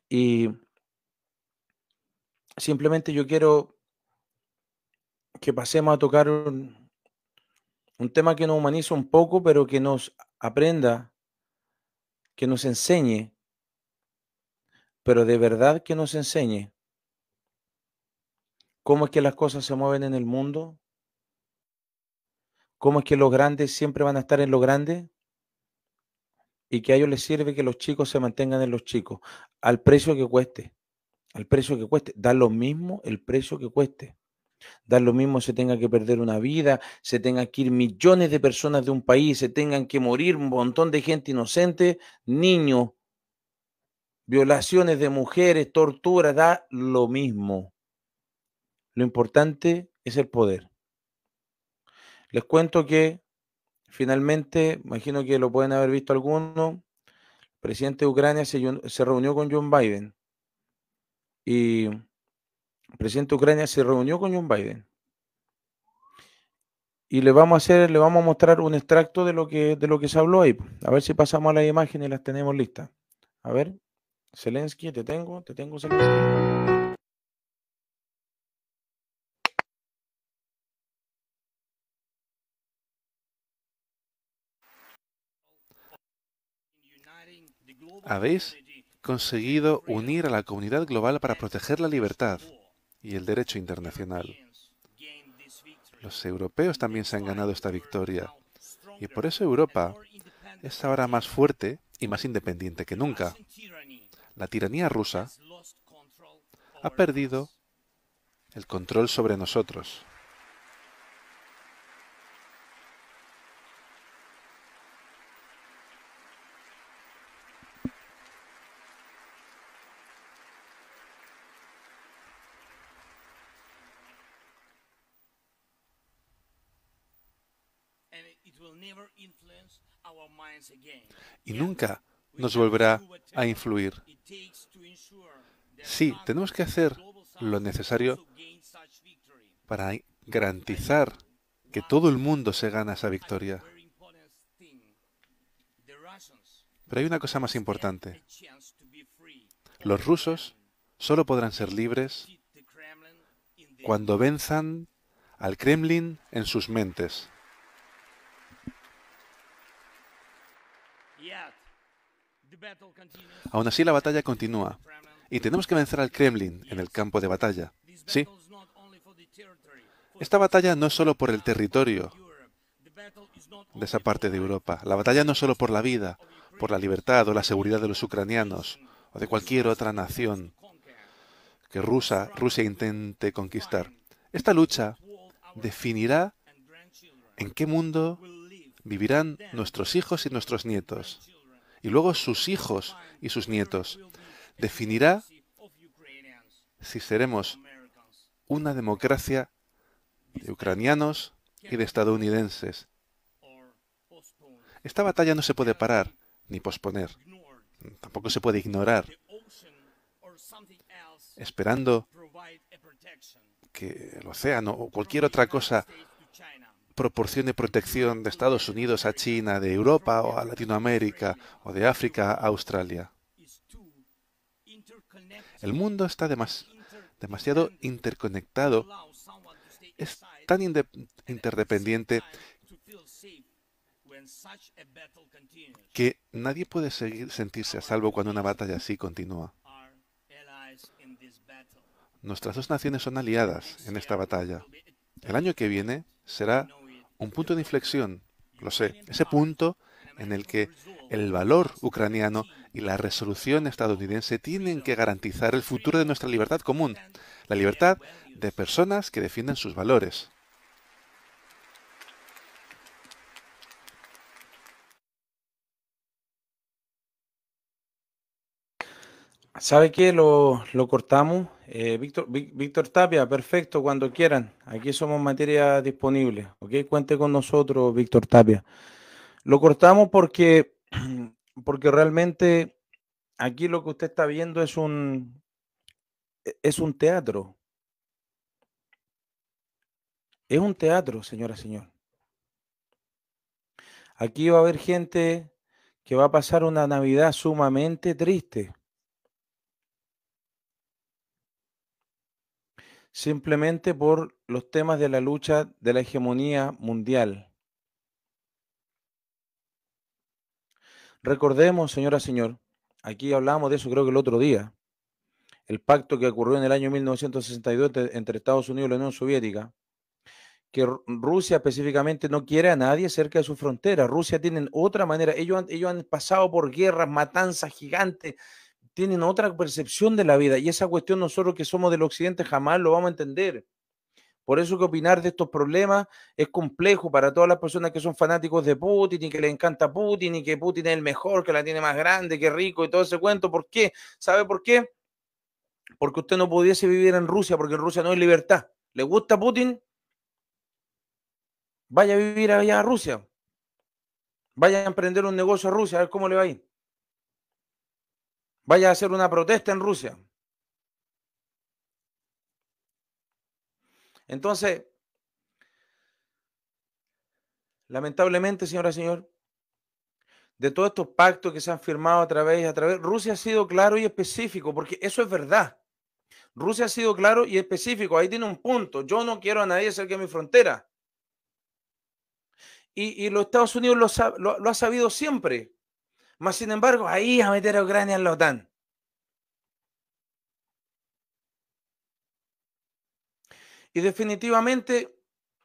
Y simplemente yo quiero que pasemos a tocar un, un tema que nos humaniza un poco, pero que nos aprenda que nos enseñe, pero de verdad que nos enseñe cómo es que las cosas se mueven en el mundo, cómo es que los grandes siempre van a estar en lo grande y que a ellos les sirve que los chicos se mantengan en los chicos, al precio que cueste, al precio que cueste, da lo mismo el precio que cueste. Da lo mismo se tenga que perder una vida, se tenga que ir millones de personas de un país, se tengan que morir un montón de gente inocente, niños, violaciones de mujeres, tortura, da lo mismo. Lo importante es el poder. Les cuento que finalmente, imagino que lo pueden haber visto algunos, el presidente de Ucrania se reunió con John Biden y el presidente de Ucrania se reunió con John Biden. Y le vamos a hacer, le vamos a mostrar un extracto de lo que, de lo que se habló ahí. A ver si pasamos a las imágenes y las tenemos listas. A ver, Zelensky, te tengo, te tengo, Zelensky. Habéis conseguido unir a la comunidad global para proteger la libertad y el derecho internacional. Los europeos también se han ganado esta victoria y por eso Europa es ahora más fuerte y más independiente que nunca. La tiranía rusa ha perdido el control sobre nosotros. y nunca nos volverá a influir. Sí, tenemos que hacer lo necesario para garantizar que todo el mundo se gana esa victoria. Pero hay una cosa más importante. Los rusos solo podrán ser libres cuando venzan al Kremlin en sus mentes. Aún así, la batalla continúa y tenemos que vencer al Kremlin en el campo de batalla. Sí. Esta batalla no es solo por el territorio de esa parte de Europa. La batalla no es solo por la vida, por la libertad o la seguridad de los ucranianos o de cualquier otra nación que Rusia, Rusia intente conquistar. Esta lucha definirá en qué mundo vivirán nuestros hijos y nuestros nietos y luego sus hijos y sus nietos. Definirá si seremos una democracia de ucranianos y de estadounidenses. Esta batalla no se puede parar ni posponer. Tampoco se puede ignorar, esperando que el océano o cualquier otra cosa proporcione protección de Estados Unidos a China, de Europa o a Latinoamérica o de África a Australia. El mundo está demasiado interconectado, es tan interdependiente que nadie puede seguir, sentirse a salvo cuando una batalla así continúa. Nuestras dos naciones son aliadas en esta batalla. El año que viene será un punto de inflexión, lo sé, ese punto en el que el valor ucraniano y la resolución estadounidense tienen que garantizar el futuro de nuestra libertad común, la libertad de personas que defienden sus valores. ¿Sabe qué? Lo, cortamos. Eh, Víctor, Víctor Tapia, perfecto, cuando quieran. Aquí somos materia disponible. ¿Ok? Cuente con nosotros, Víctor Tapia. Lo cortamos porque, porque realmente aquí lo que usted está viendo es un, e, es un teatro. Es un teatro, señora, señor. Aquí va a haber gente que va a pasar una Navidad sumamente triste. simplemente por los temas de la lucha de la hegemonía mundial. Recordemos, señora, señor, aquí hablamos de eso creo que el otro día, el pacto que ocurrió en el año 1962 entre Estados Unidos y la Unión Soviética, que Rusia específicamente no quiere a nadie cerca de su frontera. Rusia tiene otra manera. Ellos ellos han pasado por guerras, matanzas gigantes, tienen otra percepción de la vida y esa cuestión nosotros que somos del occidente jamás lo vamos a entender. Por eso que opinar de estos problemas es complejo para todas las personas que son fanáticos de Putin y que le encanta Putin y que Putin es el mejor, que la tiene más grande, que rico y todo ese cuento. ¿Por qué? ¿Sabe por qué? Porque usted no pudiese vivir en Rusia, porque en Rusia no hay libertad. ¿Le gusta Putin? Vaya a vivir allá a Rusia. Vaya a emprender un negocio a Rusia, a ver cómo le va a ir vaya a hacer una protesta en Rusia. Entonces, lamentablemente, señora señor, de todos estos pactos que se han firmado a través y a través, Rusia ha sido claro y específico, porque eso es verdad. Rusia ha sido claro y específico. Ahí tiene un punto. Yo no quiero a nadie cerca de mi frontera. Y, los Estados Unidos lo, lo ha sabido siempre. Más sin embargo, ahí a meter a Ucrania en la OTAN. Y definitivamente,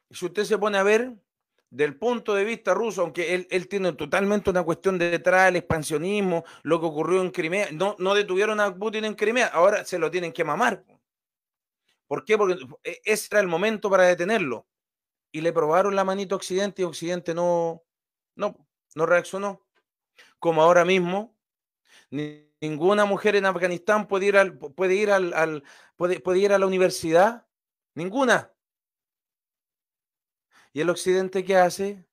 si usted se pone a ver del punto de vista ruso, aunque él, tiene totalmente una cuestión de detrás, el expansionismo, lo que ocurrió en Crimea, no, no detuvieron a Putin en Crimea, ahora se lo tienen que mamar. ¿Por qué? Porque e, ese era el momento para detenerlo. Y le probaron la manito a Occidente y Occidente no, no, no reaccionó como ahora mismo. ninguna mujer en Afganistán puede ir, al, puede ir, al, al puede, ir a la universidad. Ninguna. ¿Y el occidente qué hace?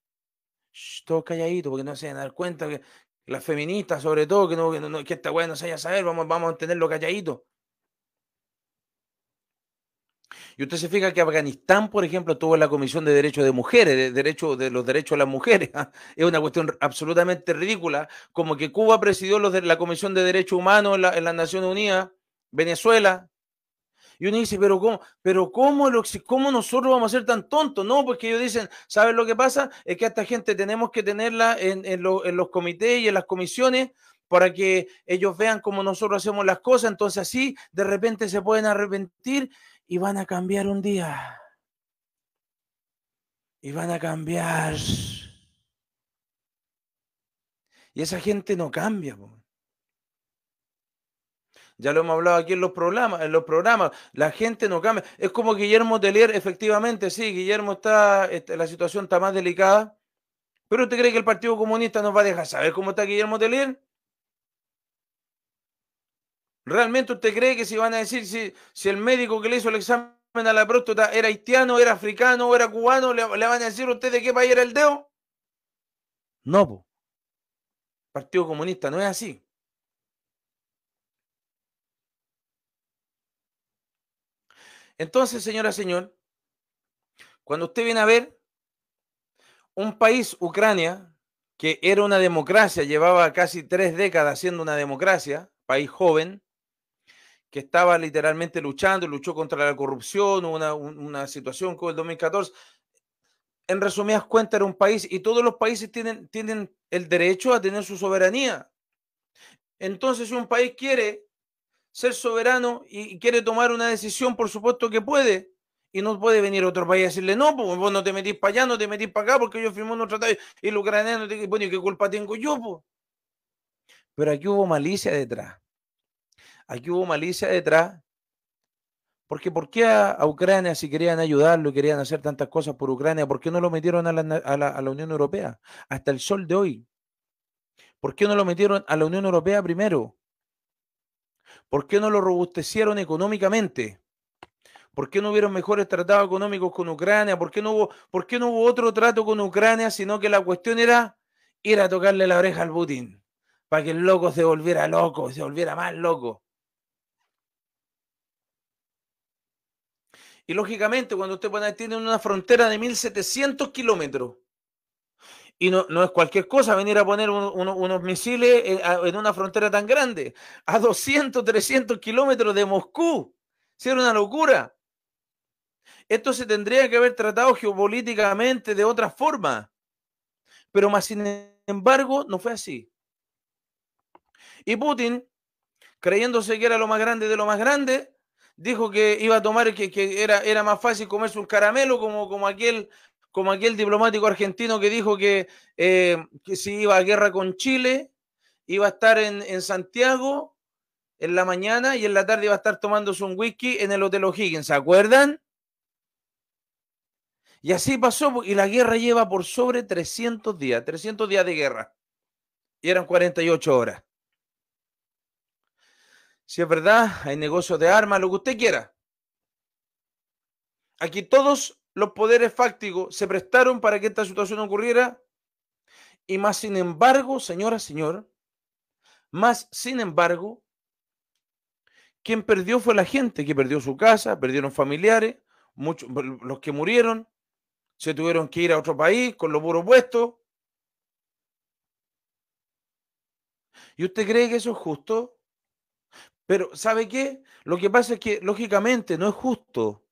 todo calladito, porque no se van a dar cuenta que las feministas, sobre todo, que, no, que, no, que esta weá no se a saber, vamos, vamos a tenerlo calladito. Y usted se fija que Afganistán, por ejemplo, tuvo la Comisión de Derechos de Mujeres, de, derecho, de los derechos de las mujeres. Es una cuestión absolutamente ridícula, como que Cuba presidió la Comisión de Derechos Humanos en, la, en las Naciones Unidas, Venezuela. Y uno dice, pero ¿cómo, pero cómo, cómo nosotros vamos a ser tan tontos? No, porque ellos dicen, ¿sabes lo que pasa? Es que a esta gente tenemos que tenerla en, en los comités y en las comisiones para que ellos vean cómo nosotros hacemos las cosas, entonces así de repente se pueden arrepentir y van a cambiar un día. Y van a cambiar. Y esa gente no cambia. Ya lo hemos hablado aquí en los programas, en los programas, la gente no cambia. Es como Guillermo Telier, efectivamente, sí, Guillermo está, este, la situación está más delicada. Pero usted cree que el Partido Comunista nos va a dejar saber cómo está Guillermo Telier? ¿Realmente usted cree que si van a decir si, el médico que le hizo el examen a la próstata era haitiano, era africano, era cubano, le, van a decir a usted de qué país era el dedo? No, po. Partido Comunista no es así. Entonces, señora, señor, cuando usted viene a ver un país, Ucrania, que era una democracia, llevaba casi tres décadas siendo una democracia, país joven, que estaba literalmente luchando, luchó contra la corrupción, una, una situación como el 2014. En resumidas cuentas, era un país y todos los países tienen, tienen el derecho a tener su soberanía. Entonces, si un país quiere ser soberano y quiere tomar una decisión, por supuesto que puede. Y no puede venir otro país a decirle, no, pues, vos no te metís para allá, no te metís para acá, porque yo firmé un tratado y el ucraniano te bueno, ¿y qué culpa tengo yo? Pues? Pero aquí hubo malicia detrás. Aquí hubo malicia detrás. Porque ¿por qué a, Ucrania, si querían ayudarlo, querían hacer tantas cosas por Ucrania, ¿por qué no lo metieron a la, Unión Europea? Hasta el sol de hoy. ¿Por qué no lo metieron a la Unión Europea primero? ¿Por qué no lo robustecieron económicamente? ¿Por qué no hubieron mejores tratados económicos con Ucrania? ¿Por qué no hubo, por qué no hubo otro trato con Ucrania, sino que la cuestión era ir a tocarle la oreja al Putin para que el loco se volviera loco, se volviera más loco? Y lógicamente, cuando usted tiene una frontera de 1.700 kilómetros, y no, es cualquier cosa venir a poner unos misiles en, en, una frontera tan grande, a 200, 300 kilómetros de Moscú. Si era una locura. Esto se tendría que haber tratado geopolíticamente de otra forma. Pero más sin embargo, no fue así. Y Putin, creyéndose que era lo más grande de lo más grande, dijo que iba a tomar, que, era, era más fácil comerse un caramelo como, como aquel como aquel diplomático argentino que dijo eh, que, si iba a guerra con Chile, iba a estar en, en, Santiago en la mañana y en la tarde iba a estar tomándose un whisky en el Hotel O'Higgins, ¿se acuerdan? Y así pasó, y la guerra lleva por sobre 300 días, 300 días de guerra, y eran 48 horas. Si es verdad, hay negocios de armas, lo que usted quiera. Aquí todos los poderes fácticos se prestaron para que esta situación ocurriera. Y más sin embargo, señora, señor, más sin embargo, quien perdió fue la gente que perdió su casa, perdieron familiares, muchos, los que murieron, se tuvieron que ir a otro país con los muros puestos. ¿Y usted cree que eso es justo? Pero, ¿sabe qué? Lo que pasa es que, lógicamente, no es justo.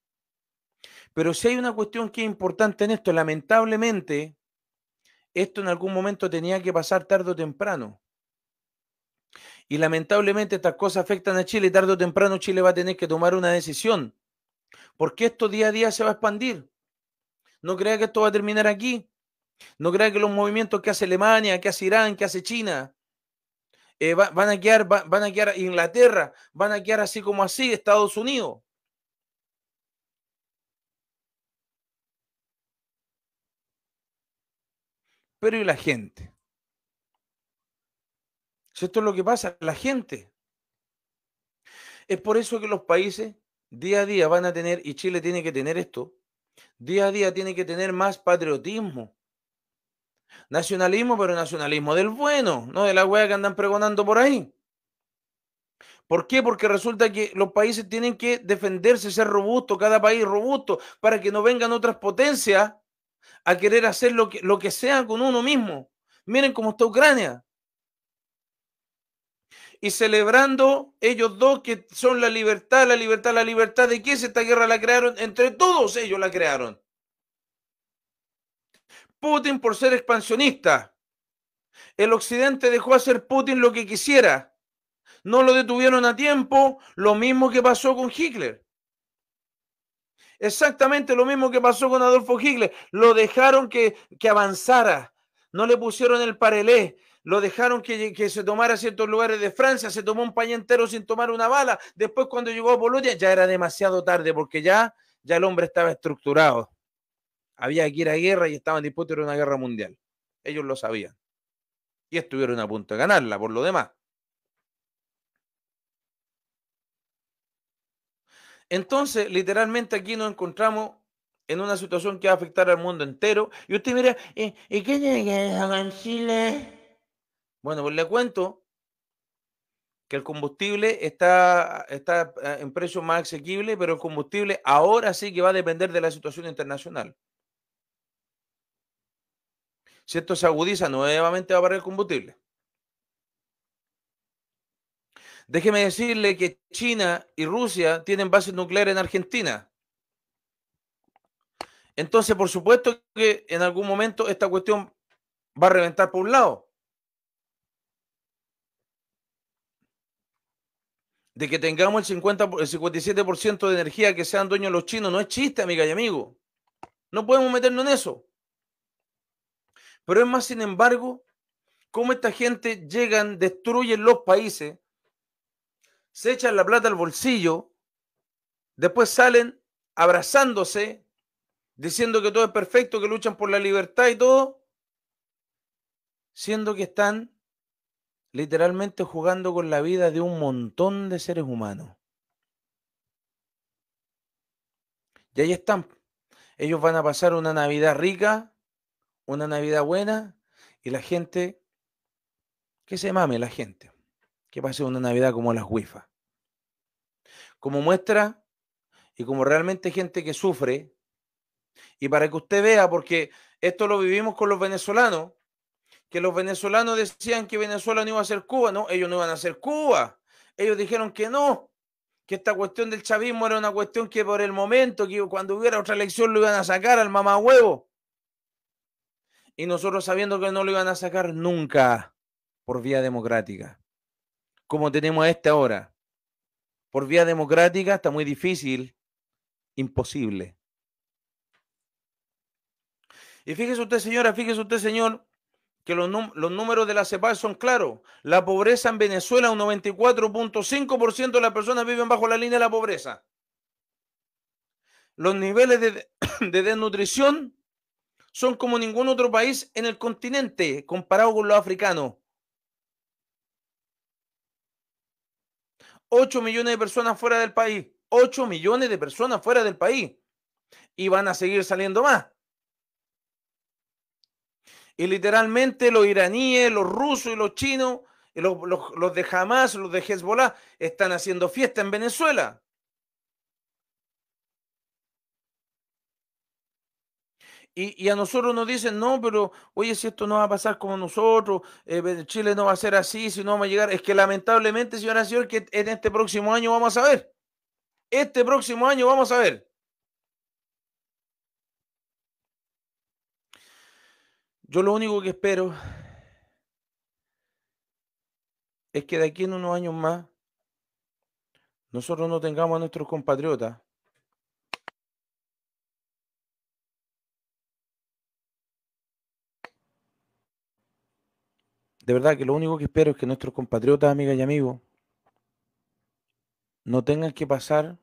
Pero si hay una cuestión que es importante en esto, lamentablemente, esto en algún momento tenía que pasar tarde o temprano. Y lamentablemente estas cosas afectan a Chile y tarde o temprano Chile va a tener que tomar una decisión. Porque esto día a día se va a expandir. No crea que esto va a terminar aquí. No crea que los movimientos que hace Alemania, que hace Irán, que hace China, eh, van, a quedar, van a quedar Inglaterra, van a quedar así como así Estados Unidos. Pero ¿y la gente? esto es lo que pasa, la gente. Es por eso que los países día a día van a tener, y Chile tiene que tener esto, día a día tiene que tener más patriotismo. Nacionalismo, pero nacionalismo del bueno, no de la wea que andan pregonando por ahí. ¿Por qué? Porque resulta que los países tienen que defenderse, ser robustos, cada país robusto, para que no vengan otras potencias a querer hacer lo que, lo que sea con uno mismo. Miren cómo está Ucrania. Y celebrando ellos dos que son la libertad, la libertad, la libertad de qué es esta guerra la crearon, entre todos ellos la crearon. Putin por ser expansionista. El occidente dejó hacer Putin lo que quisiera. No lo detuvieron a tiempo, lo mismo que pasó con Hitler. Exactamente lo mismo que pasó con Adolfo Hitler. Lo dejaron que, avanzara, no le pusieron el parelé, lo dejaron que, que, se tomara ciertos lugares de Francia, se tomó un país entero sin tomar una bala. Después cuando llegó a Polonia ya era demasiado tarde porque ya, ya el hombre estaba estructurado había que ir a guerra y estaban dispuestos a una guerra mundial. Ellos lo sabían. Y estuvieron a punto de ganarla, por lo demás. Entonces, literalmente aquí nos encontramos en una situación que va a afectar al mundo entero. Y usted mira, ¿y, qué tiene que ver con Chile? Bueno, pues le cuento que el combustible está, está eh, en precio más asequible, pero el combustible ahora sí que va a depender de la situación internacional. Si esto se agudiza, nuevamente va a parar el combustible. Déjeme decirle que China y Rusia tienen bases nucleares en Argentina. Entonces, por supuesto que en algún momento esta cuestión va a reventar por un lado. De que tengamos el, 50, el 57% de energía que sean dueños los chinos no es chiste, amiga y amigo. No podemos meternos en eso. Pero es más, sin embargo, cómo esta gente llegan, destruyen los países, se echan la plata al bolsillo, después salen abrazándose, diciendo que todo es perfecto, que luchan por la libertad y todo, siendo que están literalmente jugando con la vida de un montón de seres humanos. Y ahí están. Ellos van a pasar una Navidad rica, una Navidad buena y la gente, que se mame la gente, que pase una Navidad como las WIFA. Como muestra y como realmente gente que sufre, y para que usted vea, porque esto lo vivimos con los venezolanos, que los venezolanos decían que Venezuela no iba a ser Cuba, no, ellos no iban a ser Cuba, ellos dijeron que no, que esta cuestión del chavismo era una cuestión que por el momento, que cuando hubiera otra elección lo iban a sacar al mamá huevo y nosotros sabiendo que no lo iban a sacar nunca por vía democrática, como tenemos a este ahora. Por vía democrática está muy difícil, imposible. Y fíjese usted, señora, fíjese usted, señor, que los, números de la CEPAL son claros. La pobreza en Venezuela, un 94.5% de las personas viven bajo la línea de la pobreza. Los niveles de, de desnutrición son como ningún otro país en el continente comparado con los africanos. 8 millones de personas fuera del país. 8 millones de personas fuera del país. Y van a seguir saliendo más. Y literalmente los iraníes, los rusos y los chinos, los, los de Hamas, los de Hezbollah, están haciendo fiesta en Venezuela. Y, a nosotros nos dicen, no, pero oye, si esto no va a pasar como nosotros, eh, Chile no va a ser así, si no vamos a llegar. Es que lamentablemente, señora y señor, que en este próximo año vamos a ver. Este próximo año vamos a ver. Yo lo único que espero es que de aquí en unos años más nosotros no tengamos a nuestros compatriotas de verdad que lo único que espero es que nuestros compatriotas, amigas y amigos, no tengan que pasar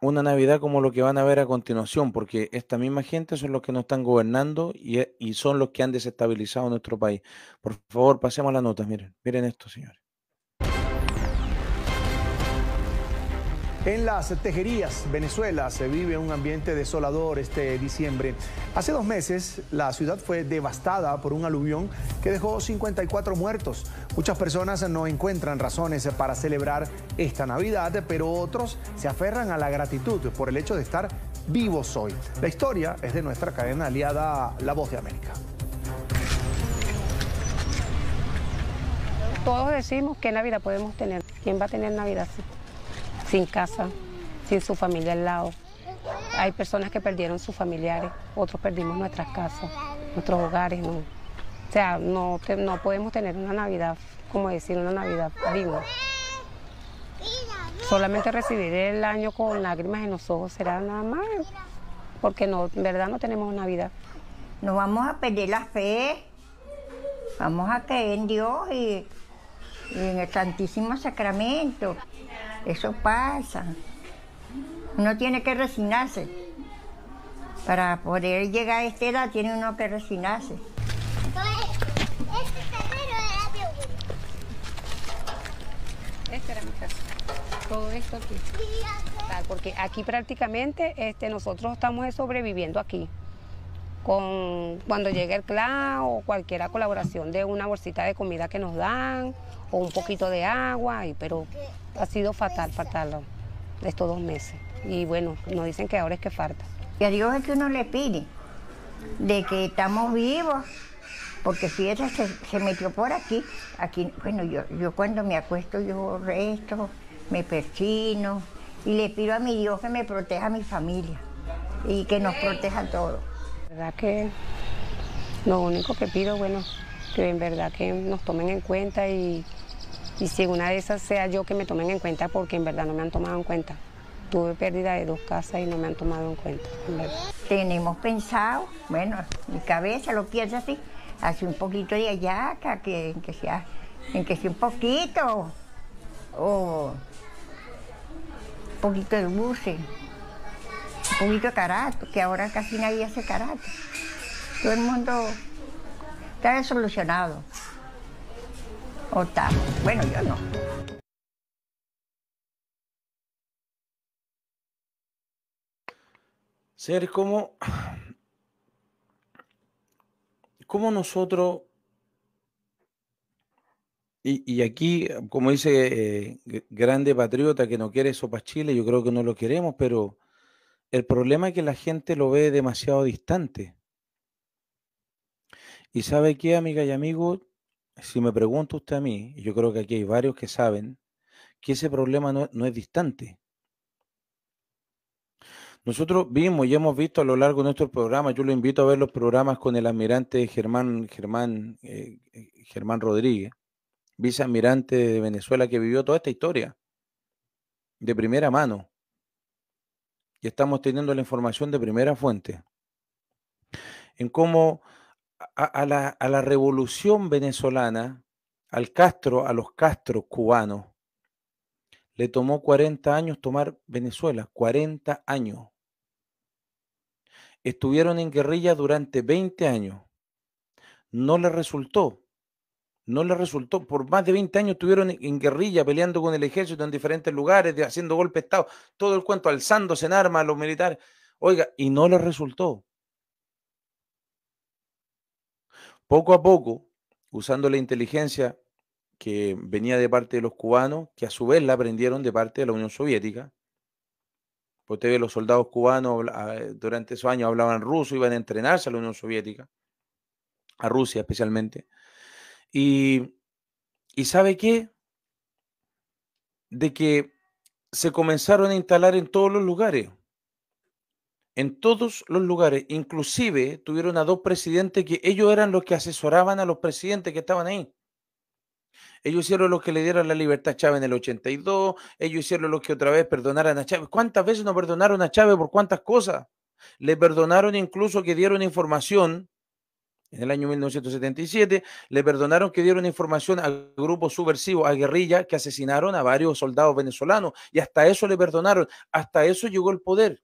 una Navidad como lo que van a ver a continuación, porque esta misma gente son los que nos están gobernando y, e, y son los que han desestabilizado nuestro país. Por favor, pasemos las notas, miren, miren esto, señores. En las tejerías, Venezuela, se vive un ambiente desolador este diciembre. Hace dos meses, la ciudad fue devastada por un aluvión que dejó 54 muertos. Muchas personas no encuentran razones para celebrar esta Navidad, pero otros se aferran a la gratitud por el hecho de estar vivos hoy. La historia es de nuestra cadena aliada La Voz de América. Todos decimos qué Navidad podemos tener. ¿Quién va a tener Navidad? sin casa, sin su familia al lado. Hay personas que perdieron sus familiares, otros perdimos nuestras casas, nuestros hogares. O sea, no, podemos tener una Navidad, como decir, una Navidad viva. Solamente recibir el año con lágrimas en los ojos será nada más, porque no, en verdad no tenemos Navidad. No vamos a perder la fe, vamos a creer en Dios y en el Santísimo Sacramento. Eso pasa. Uno tiene que resignarse. Para poder llegar a esta edad tiene uno que resignarse. Este era mi Todo esto aquí. Ah, porque aquí prácticamente este, nosotros estamos sobreviviendo aquí. Con, cuando llegue el clan o cualquier colaboración de una bolsita de comida que nos dan un poquito de agua, y, pero ha sido fatal, fatal estos dos meses. Y bueno, nos dicen que ahora es que falta. Y a Dios es que uno le pide, de que estamos vivos, porque si se, se metió por aquí. Aquí, bueno, yo, yo cuando me acuesto, yo resto, me persino y le pido a mi Dios que me proteja a mi familia y que nos proteja a todos. La verdad que lo único que pido, bueno, que en verdad que nos tomen en cuenta y y si una de esas sea yo que me tomen en cuenta, porque en verdad no me han tomado en cuenta. Tuve pérdida de dos casas y no me han tomado en cuenta. Tenemos pensado, bueno, mi cabeza lo piensa así, hace un poquito de allá que, que sea, en que sea un poquito, o un poquito de buce, un poquito de carato, que ahora casi nadie hace carato. Todo el mundo está solucionado. Ota. Bueno, yo no. Ser como... Como nosotros... Y, aquí, como dice eh, grande patriota que no quiere Sopa Chile, yo creo que no lo queremos, pero el problema es que la gente lo ve demasiado distante. Y sabe qué, amiga y amigo si me pregunta usted a mí, y yo creo que aquí hay varios que saben, que ese problema no, es distante. Nosotros vimos y hemos visto a lo largo de nuestro programa, yo lo invito a ver los programas con el almirante Germán, Germán, eh, eh, Germán Rodríguez, vicealmirante de Venezuela que vivió toda esta historia de primera mano. Y estamos teniendo la información de primera fuente. En cómo a, la, a la revolución venezolana, al Castro, a los Castro cubanos, le tomó 40 años tomar Venezuela, 40 años. Estuvieron en guerrilla durante 20 años. No le resultó. No le resultó. Por más de 20 años estuvieron en guerrilla, peleando con el ejército en diferentes lugares, haciendo golpe de Estado, todo el cuento, alzándose en armas a los militares. Oiga, y no le resultó. Poco a poco, usando la inteligencia que venía de parte de los cubanos, que a su vez la aprendieron de parte de la Unión Soviética. Usted pues ve los soldados cubanos ah, durante esos años hablaban ruso, iban a entrenarse a la Unión Soviética, a Rusia especialmente. Y, y ¿sabe qué? De que se comenzaron a instalar en todos los lugares en todos los lugares, inclusive tuvieron a dos presidentes que ellos eran los que asesoraban a los presidentes que estaban ahí. Ellos hicieron los que le dieron la libertad a Chávez en el 82, ellos hicieron los que otra vez perdonaran a Chávez. ¿Cuántas veces no perdonaron a Chávez por cuántas cosas? Le perdonaron incluso que dieron información en el año 1977, le perdonaron que dieron información a grupos subversivos, a guerrillas que asesinaron a varios soldados venezolanos y hasta eso le perdonaron, hasta eso llegó el poder.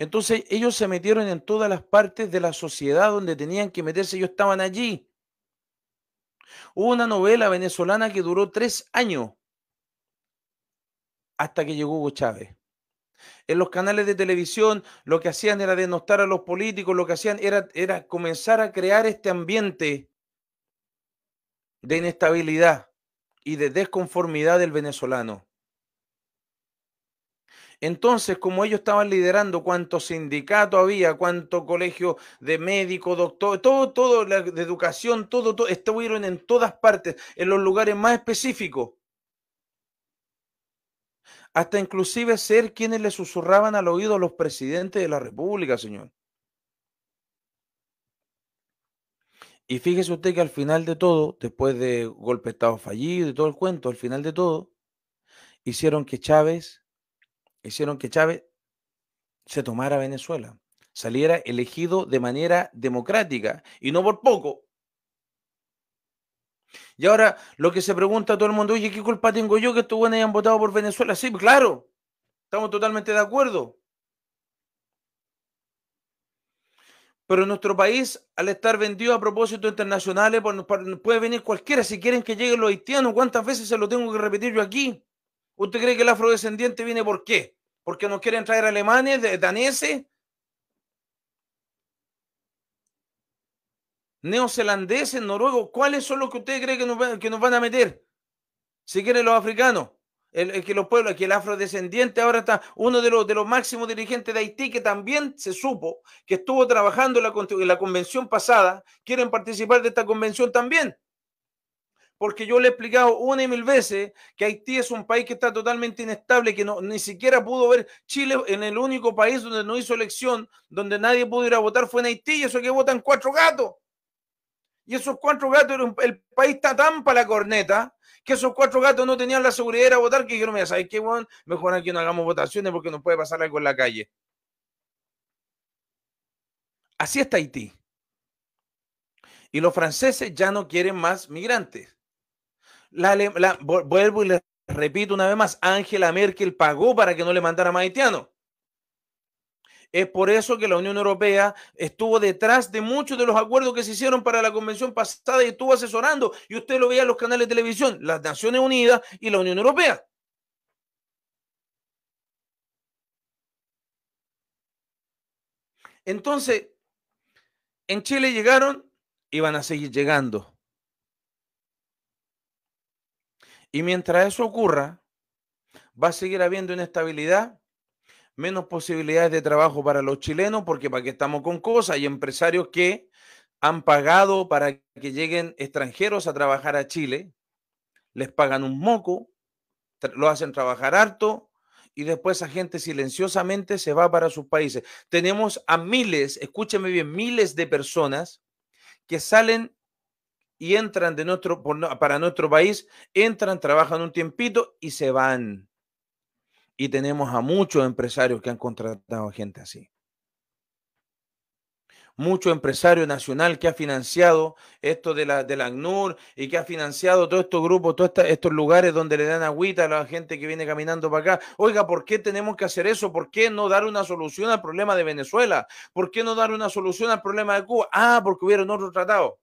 Entonces ellos se metieron en todas las partes de la sociedad donde tenían que meterse, ellos estaban allí. Hubo una novela venezolana que duró tres años hasta que llegó Hugo Chávez. En los canales de televisión lo que hacían era denostar a los políticos, lo que hacían era, era comenzar a crear este ambiente de inestabilidad y de desconformidad del venezolano. Entonces, como ellos estaban liderando cuánto sindicato había, cuánto colegio de médicos, doctor, todo, todo, de educación, todo, todo, estuvieron en todas partes, en los lugares más específicos. Hasta inclusive ser quienes le susurraban al oído a los presidentes de la República, señor. Y fíjese usted que al final de todo, después de golpe de Estado fallido y todo el cuento, al final de todo, hicieron que Chávez hicieron que Chávez se tomara Venezuela, saliera elegido de manera democrática y no por poco. Y ahora lo que se pregunta todo el mundo, oye, ¿qué culpa tengo yo que estos buenos hayan votado por Venezuela? Sí, pues, claro, estamos totalmente de acuerdo. Pero nuestro país, al estar vendido a propósitos internacionales, puede venir cualquiera. Si quieren que lleguen los haitianos, ¿cuántas veces se lo tengo que repetir yo aquí? ¿Usted cree que el afrodescendiente viene por qué? ¿Porque nos quieren traer alemanes, daneses? neozelandeses, noruegos, ¿cuáles son los que usted cree que nos, van, a meter? Si quieren los africanos, el, que los pueblos, que el afrodescendiente ahora está, uno de los, de los máximos dirigentes de Haití, que también se supo que estuvo trabajando la, en la convención pasada, quieren participar de esta convención también porque yo le he explicado una y mil veces que Haití es un país que está totalmente inestable, que ni siquiera pudo ver Chile en el único país donde no hizo elección, donde nadie pudo ir a votar fue en Haití, y eso que votan cuatro gatos. Y esos cuatro gatos, el país está tan para la corneta, que esos cuatro gatos no tenían la seguridad de ir a votar, que dijeron, mira, ¿sabes qué, Juan? Mejor aquí no hagamos votaciones porque nos puede pasar algo en la calle. Así está Haití. Y los franceses ya no quieren más migrantes la, vuelvo y le repito una vez más, Angela Merkel pagó para que no le mandara más haitiano. Es por eso que la Unión Europea estuvo detrás de muchos de los acuerdos que se hicieron para la convención pasada y estuvo asesorando. Y usted lo veía en los canales de televisión, las Naciones Unidas y la Unión Europea. Entonces, en Chile llegaron y van a seguir llegando Y mientras eso ocurra, va a seguir habiendo inestabilidad, menos posibilidades de trabajo para los chilenos, porque para qué estamos con cosas, hay empresarios que han pagado para que lleguen extranjeros a trabajar a Chile, les pagan un moco, lo hacen trabajar harto y después esa gente silenciosamente se va para sus países. Tenemos a miles, escúcheme bien, miles de personas que salen y entran de nuestro, para nuestro país, entran, trabajan un tiempito y se van. Y tenemos a muchos empresarios que han contratado gente así. Mucho empresario nacional que ha financiado esto de la, de ACNUR y que ha financiado todos estos grupos, todos estos lugares donde le dan agüita a la gente que viene caminando para acá. Oiga, ¿por qué tenemos que hacer eso? ¿Por qué no dar una solución al problema de Venezuela? ¿Por qué no dar una solución al problema de Cuba? Ah, porque hubieron otro tratado.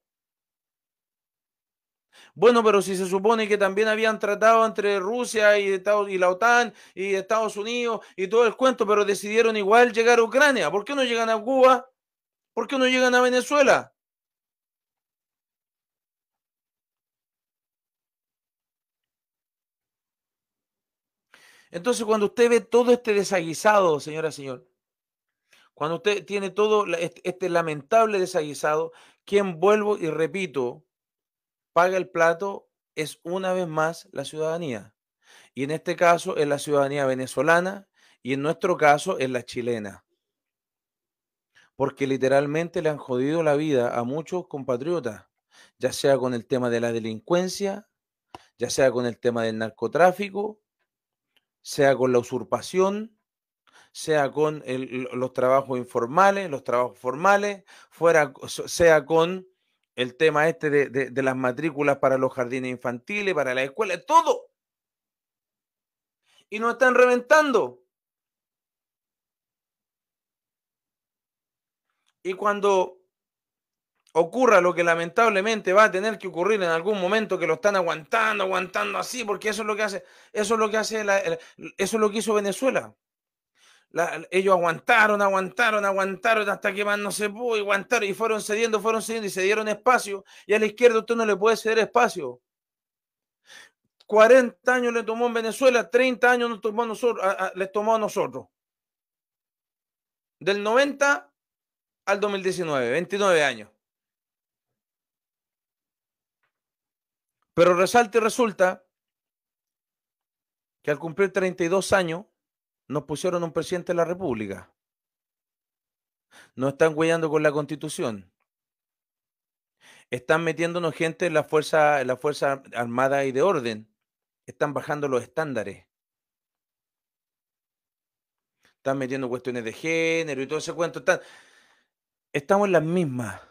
Bueno, pero si se supone que también habían tratado entre Rusia y, Estados, y la OTAN y Estados Unidos y todo el cuento, pero decidieron igual llegar a Ucrania. ¿Por qué no llegan a Cuba? ¿Por qué no llegan a Venezuela? Entonces, cuando usted ve todo este desaguisado, señora, señor, cuando usted tiene todo este, este lamentable desaguisado, quien vuelvo y repito, paga el plato es una vez más la ciudadanía. Y en este caso es la ciudadanía venezolana y en nuestro caso es la chilena. Porque literalmente le han jodido la vida a muchos compatriotas, ya sea con el tema de la delincuencia, ya sea con el tema del narcotráfico, sea con la usurpación, sea con los trabajos informales, los trabajos formales, fuera, sea con el tema este de, las matrículas para los jardines infantiles, para las escuelas, todo. Y nos están reventando. Y cuando ocurra lo que lamentablemente va a tener que ocurrir en algún momento que lo están aguantando, aguantando así, porque eso es lo que hace, eso es lo que hace, eso es lo que hizo Venezuela ellos aguantaron, aguantaron, aguantaron hasta que más no se pudo, y aguantaron y fueron cediendo, fueron cediendo y se dieron espacio. Y a la izquierda usted no le puede ceder espacio. 40 años le tomó en Venezuela, 30 años nos tomó les tomó a nosotros. Del 90 al 2019, 29 años. Pero resalta y resulta que al cumplir 32 años, nos pusieron un presidente de la República. Nos están huellando con la Constitución. Están metiéndonos gente en la fuerza, la fuerza armada y de orden. Están bajando los estándares. Están metiendo cuestiones de género y todo ese cuento. Estamos en las mismas.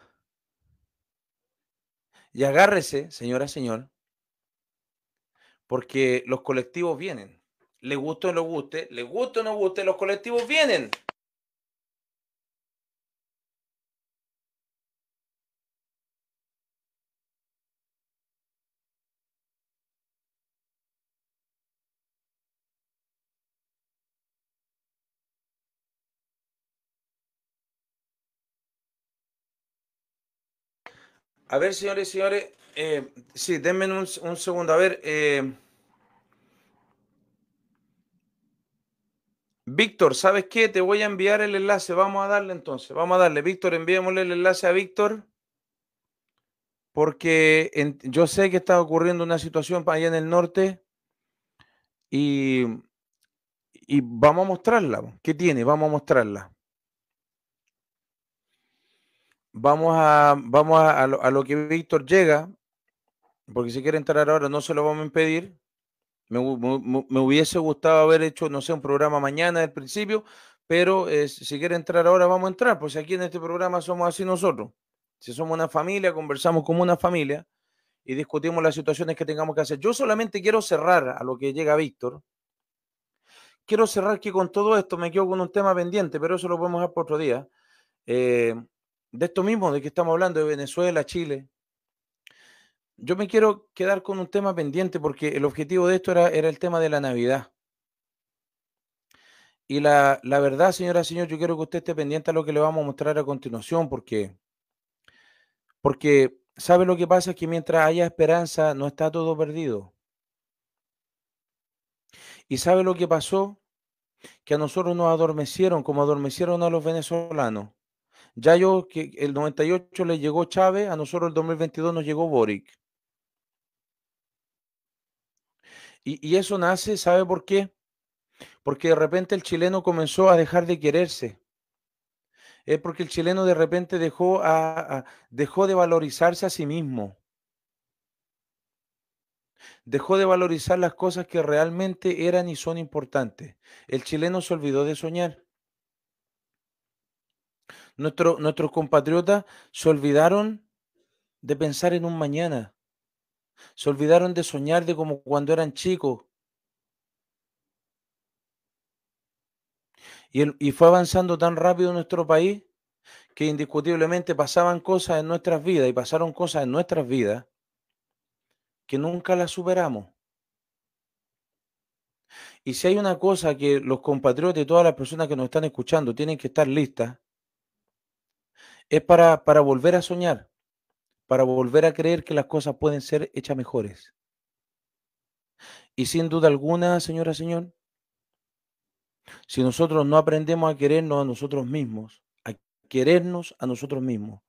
Y agárrese, señora, señor, porque los colectivos vienen le guste o no guste, le guste o no guste, los colectivos vienen. A ver, señores señores, eh, sí, denme un, segundo. A ver, eh, Víctor, ¿sabes qué? Te voy a enviar el enlace. Vamos a darle entonces. Vamos a darle. Víctor, enviémosle el enlace a Víctor. Porque yo sé que está ocurriendo una situación para allá en el norte. Y, vamos a mostrarla. ¿Qué tiene? Vamos a mostrarla. Vamos a, vamos a, a lo que Víctor llega. Porque si quiere entrar ahora, no se lo vamos a impedir. Me, hubiese gustado haber hecho, no sé, un programa mañana al principio, pero eh, si quiere entrar ahora, vamos a entrar, pues aquí en este programa somos así nosotros. Si somos una familia, conversamos como una familia y discutimos las situaciones que tengamos que hacer. Yo solamente quiero cerrar a lo que llega Víctor. Quiero cerrar que con todo esto me quedo con un tema pendiente, pero eso lo podemos hacer por otro día. Eh, de esto mismo de que estamos hablando, de Venezuela, Chile, yo me quiero quedar con un tema pendiente porque el objetivo de esto era, el tema de la Navidad. Y la, verdad, señora, señor, yo quiero que usted esté pendiente a lo que le vamos a mostrar a continuación, porque, porque sabe lo que pasa que mientras haya esperanza, no está todo perdido. Y sabe lo que pasó, que a nosotros nos adormecieron como adormecieron a los venezolanos. Ya yo, que el 98 le llegó Chávez, a nosotros el 2022 nos llegó Boric. Y, eso nace, ¿sabe por qué? Porque de repente el chileno comenzó a dejar de quererse es porque el chileno de repente dejó, dejó, de valorizarse a sí mismo. Dejó de valorizar las cosas que realmente eran y son importantes. El chileno se olvidó de soñar. Nuestro, nuestros compatriotas se olvidaron de pensar en un mañana. Se olvidaron de soñar de como cuando eran chicos. Y, fue avanzando tan rápido nuestro país que indiscutiblemente pasaban cosas en nuestras vidas y pasaron cosas en nuestras vidas que nunca las superamos. Y si hay una cosa que los compatriotas y todas las personas que nos están escuchando tienen que estar listas, es para, para volver a soñar para volver a creer que las cosas pueden ser hechas mejores. Y sin duda alguna, señora, señor, si nosotros no aprendemos a querernos a nosotros mismos, a querernos a nosotros mismos,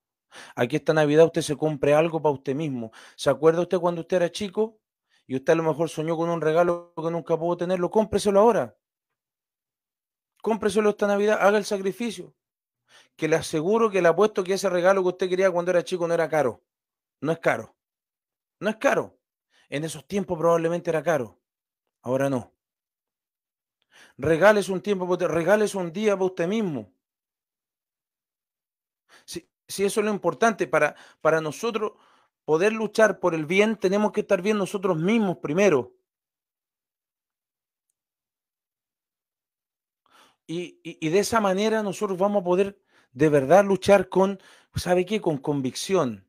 aquí esta Navidad usted se compre algo para usted mismo. ¿Se acuerda usted cuando usted era chico y usted a lo mejor soñó con un regalo que nunca pudo tenerlo? Cómpreselo ahora. Cómpreselo esta Navidad, haga el sacrificio. Que le aseguro que le apuesto que ese regalo que usted quería cuando era chico no era caro. No es caro. No es caro. En esos tiempos probablemente era caro. Ahora no. Regales un tiempo, pues, regales un día para usted mismo. Si, eso es lo importante para, para nosotros, poder luchar por el bien, tenemos que estar bien nosotros mismos primero. Y, y, de esa manera nosotros vamos a poder de verdad luchar con, ¿sabe qué? Con convicción.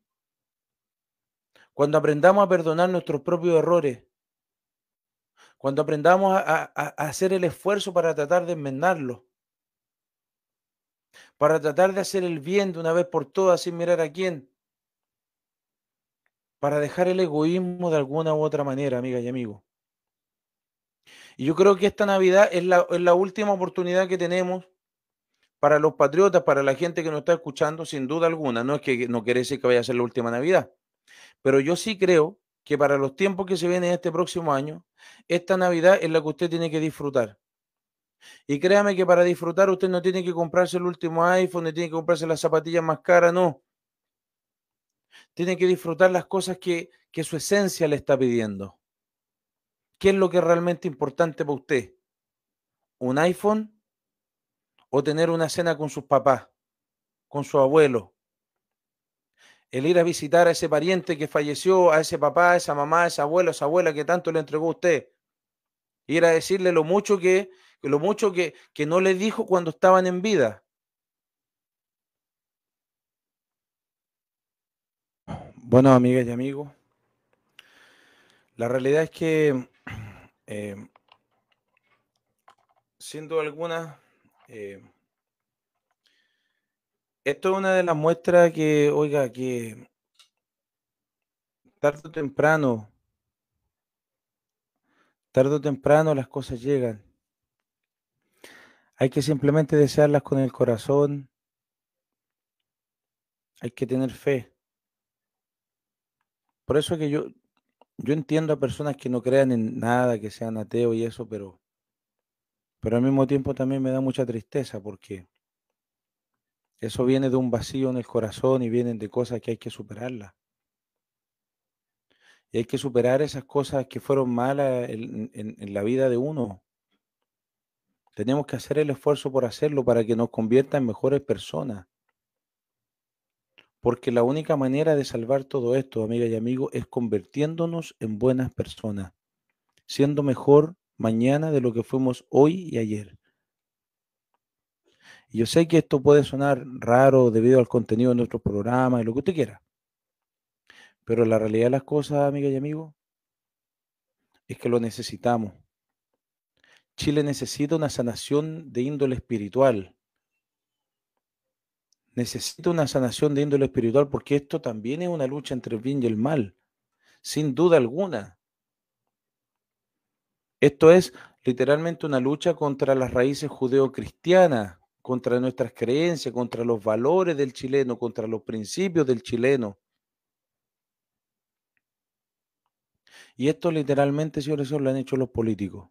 Cuando aprendamos a perdonar nuestros propios errores. Cuando aprendamos a, hacer el esfuerzo para tratar de enmendarlo, Para tratar de hacer el bien de una vez por todas sin mirar a quién. Para dejar el egoísmo de alguna u otra manera, amiga y amigo. Y yo creo que esta Navidad es la, es la última oportunidad que tenemos para los patriotas, para la gente que nos está escuchando, sin duda alguna. No es que no quiere decir que vaya a ser la última Navidad. Pero yo sí creo que para los tiempos que se vienen este próximo año, esta Navidad es la que usted tiene que disfrutar. Y créame que para disfrutar usted no tiene que comprarse el último iPhone, no tiene que comprarse las zapatillas más caras, no. Tiene que disfrutar las cosas que, que su esencia le está pidiendo. ¿Qué es lo que es realmente importante para usted? ¿Un iPhone o tener una cena con sus papás, con su abuelo, el ir a visitar a ese pariente que falleció, a ese papá, a esa mamá, a ese abuelo, a esa abuela que tanto le entregó a usted. Ir a decirle lo mucho que, lo mucho que, no le dijo cuando estaban en vida. Bueno, amigas y amigos, la realidad es que, eh, siendo alguna, eh, esto es una de las muestras que, oiga, que tarde o temprano, tarde o temprano las cosas llegan. Hay que simplemente desearlas con el corazón. Hay que tener fe. Por eso que yo, yo entiendo a personas que no crean en nada, que sean ateos y eso, pero, pero al mismo tiempo también me da mucha tristeza porque eso viene de un vacío en el corazón y vienen de cosas que hay que superarlas. Y hay que superar esas cosas que fueron malas en, la vida de uno. Tenemos que hacer el esfuerzo por hacerlo para que nos convierta en mejores personas. Porque la única manera de salvar todo esto, amiga y amigo, es convirtiéndonos en buenas personas, siendo mejor mañana de lo que fuimos hoy y ayer. Y yo sé que esto puede sonar raro debido al contenido de nuestro programa y lo que usted quiera. Pero la realidad de las cosas, amiga y amigo es que lo necesitamos. Chile necesita una sanación de índole espiritual. Necesita una sanación de índole espiritual porque esto también es una lucha entre el bien y el mal, sin duda alguna. Esto es literalmente una lucha contra las raíces judeocristianas contra nuestras creencias, contra los valores del chileno, contra los principios del chileno. Y esto literalmente, señores, señores, lo han hecho los políticos.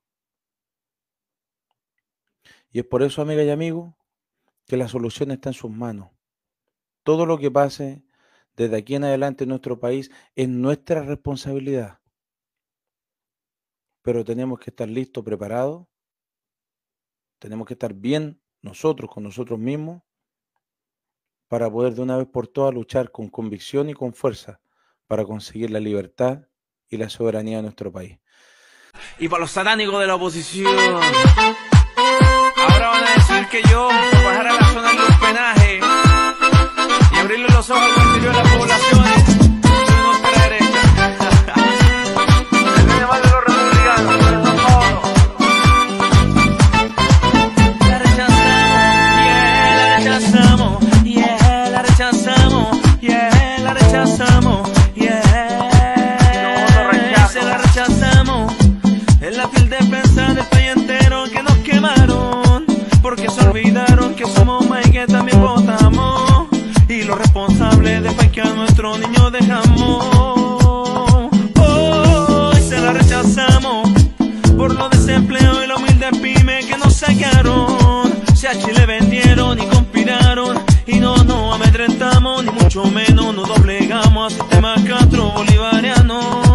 Y es por eso, amiga y amigo, que la solución está en sus manos. Todo lo que pase desde aquí en adelante en nuestro país es nuestra responsabilidad. Pero tenemos que estar listos, preparados. Tenemos que estar bien nosotros con nosotros mismos, para poder de una vez por todas luchar con convicción y con fuerza para conseguir la libertad y la soberanía de nuestro país. Y para los satánicos de la oposición, ahora van a decir que yo bajar a la zona del penaje y abrirle los ojos al de la población los responsables de pa' que a nuestro niño dejamos. Hoy se la rechazamos por los desempleos y la humilde pymes que nos sacaron. Si a Chile vendieron y conspiraron y no nos amedrentamos, ni mucho menos nos doblegamos a sistema Castro Bolivariano.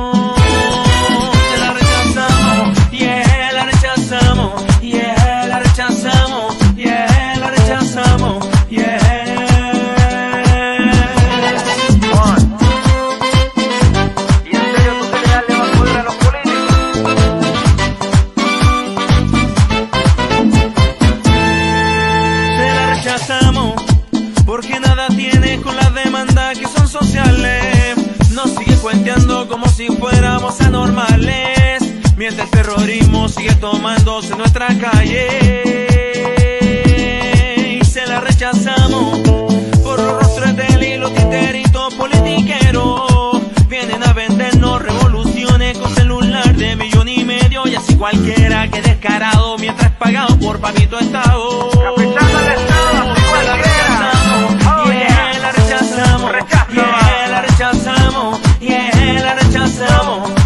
mientras el terrorismo sigue tomándose nuestra calle. Y se la rechazamos por los rostros del hilo titerito politiquero. Vienen a vendernos revoluciones con celular de millón y medio y así cualquiera que descarado mientras pagado por Pamito Estado. rechazamos, la rechazamos, oh, yeah, la rechazamos.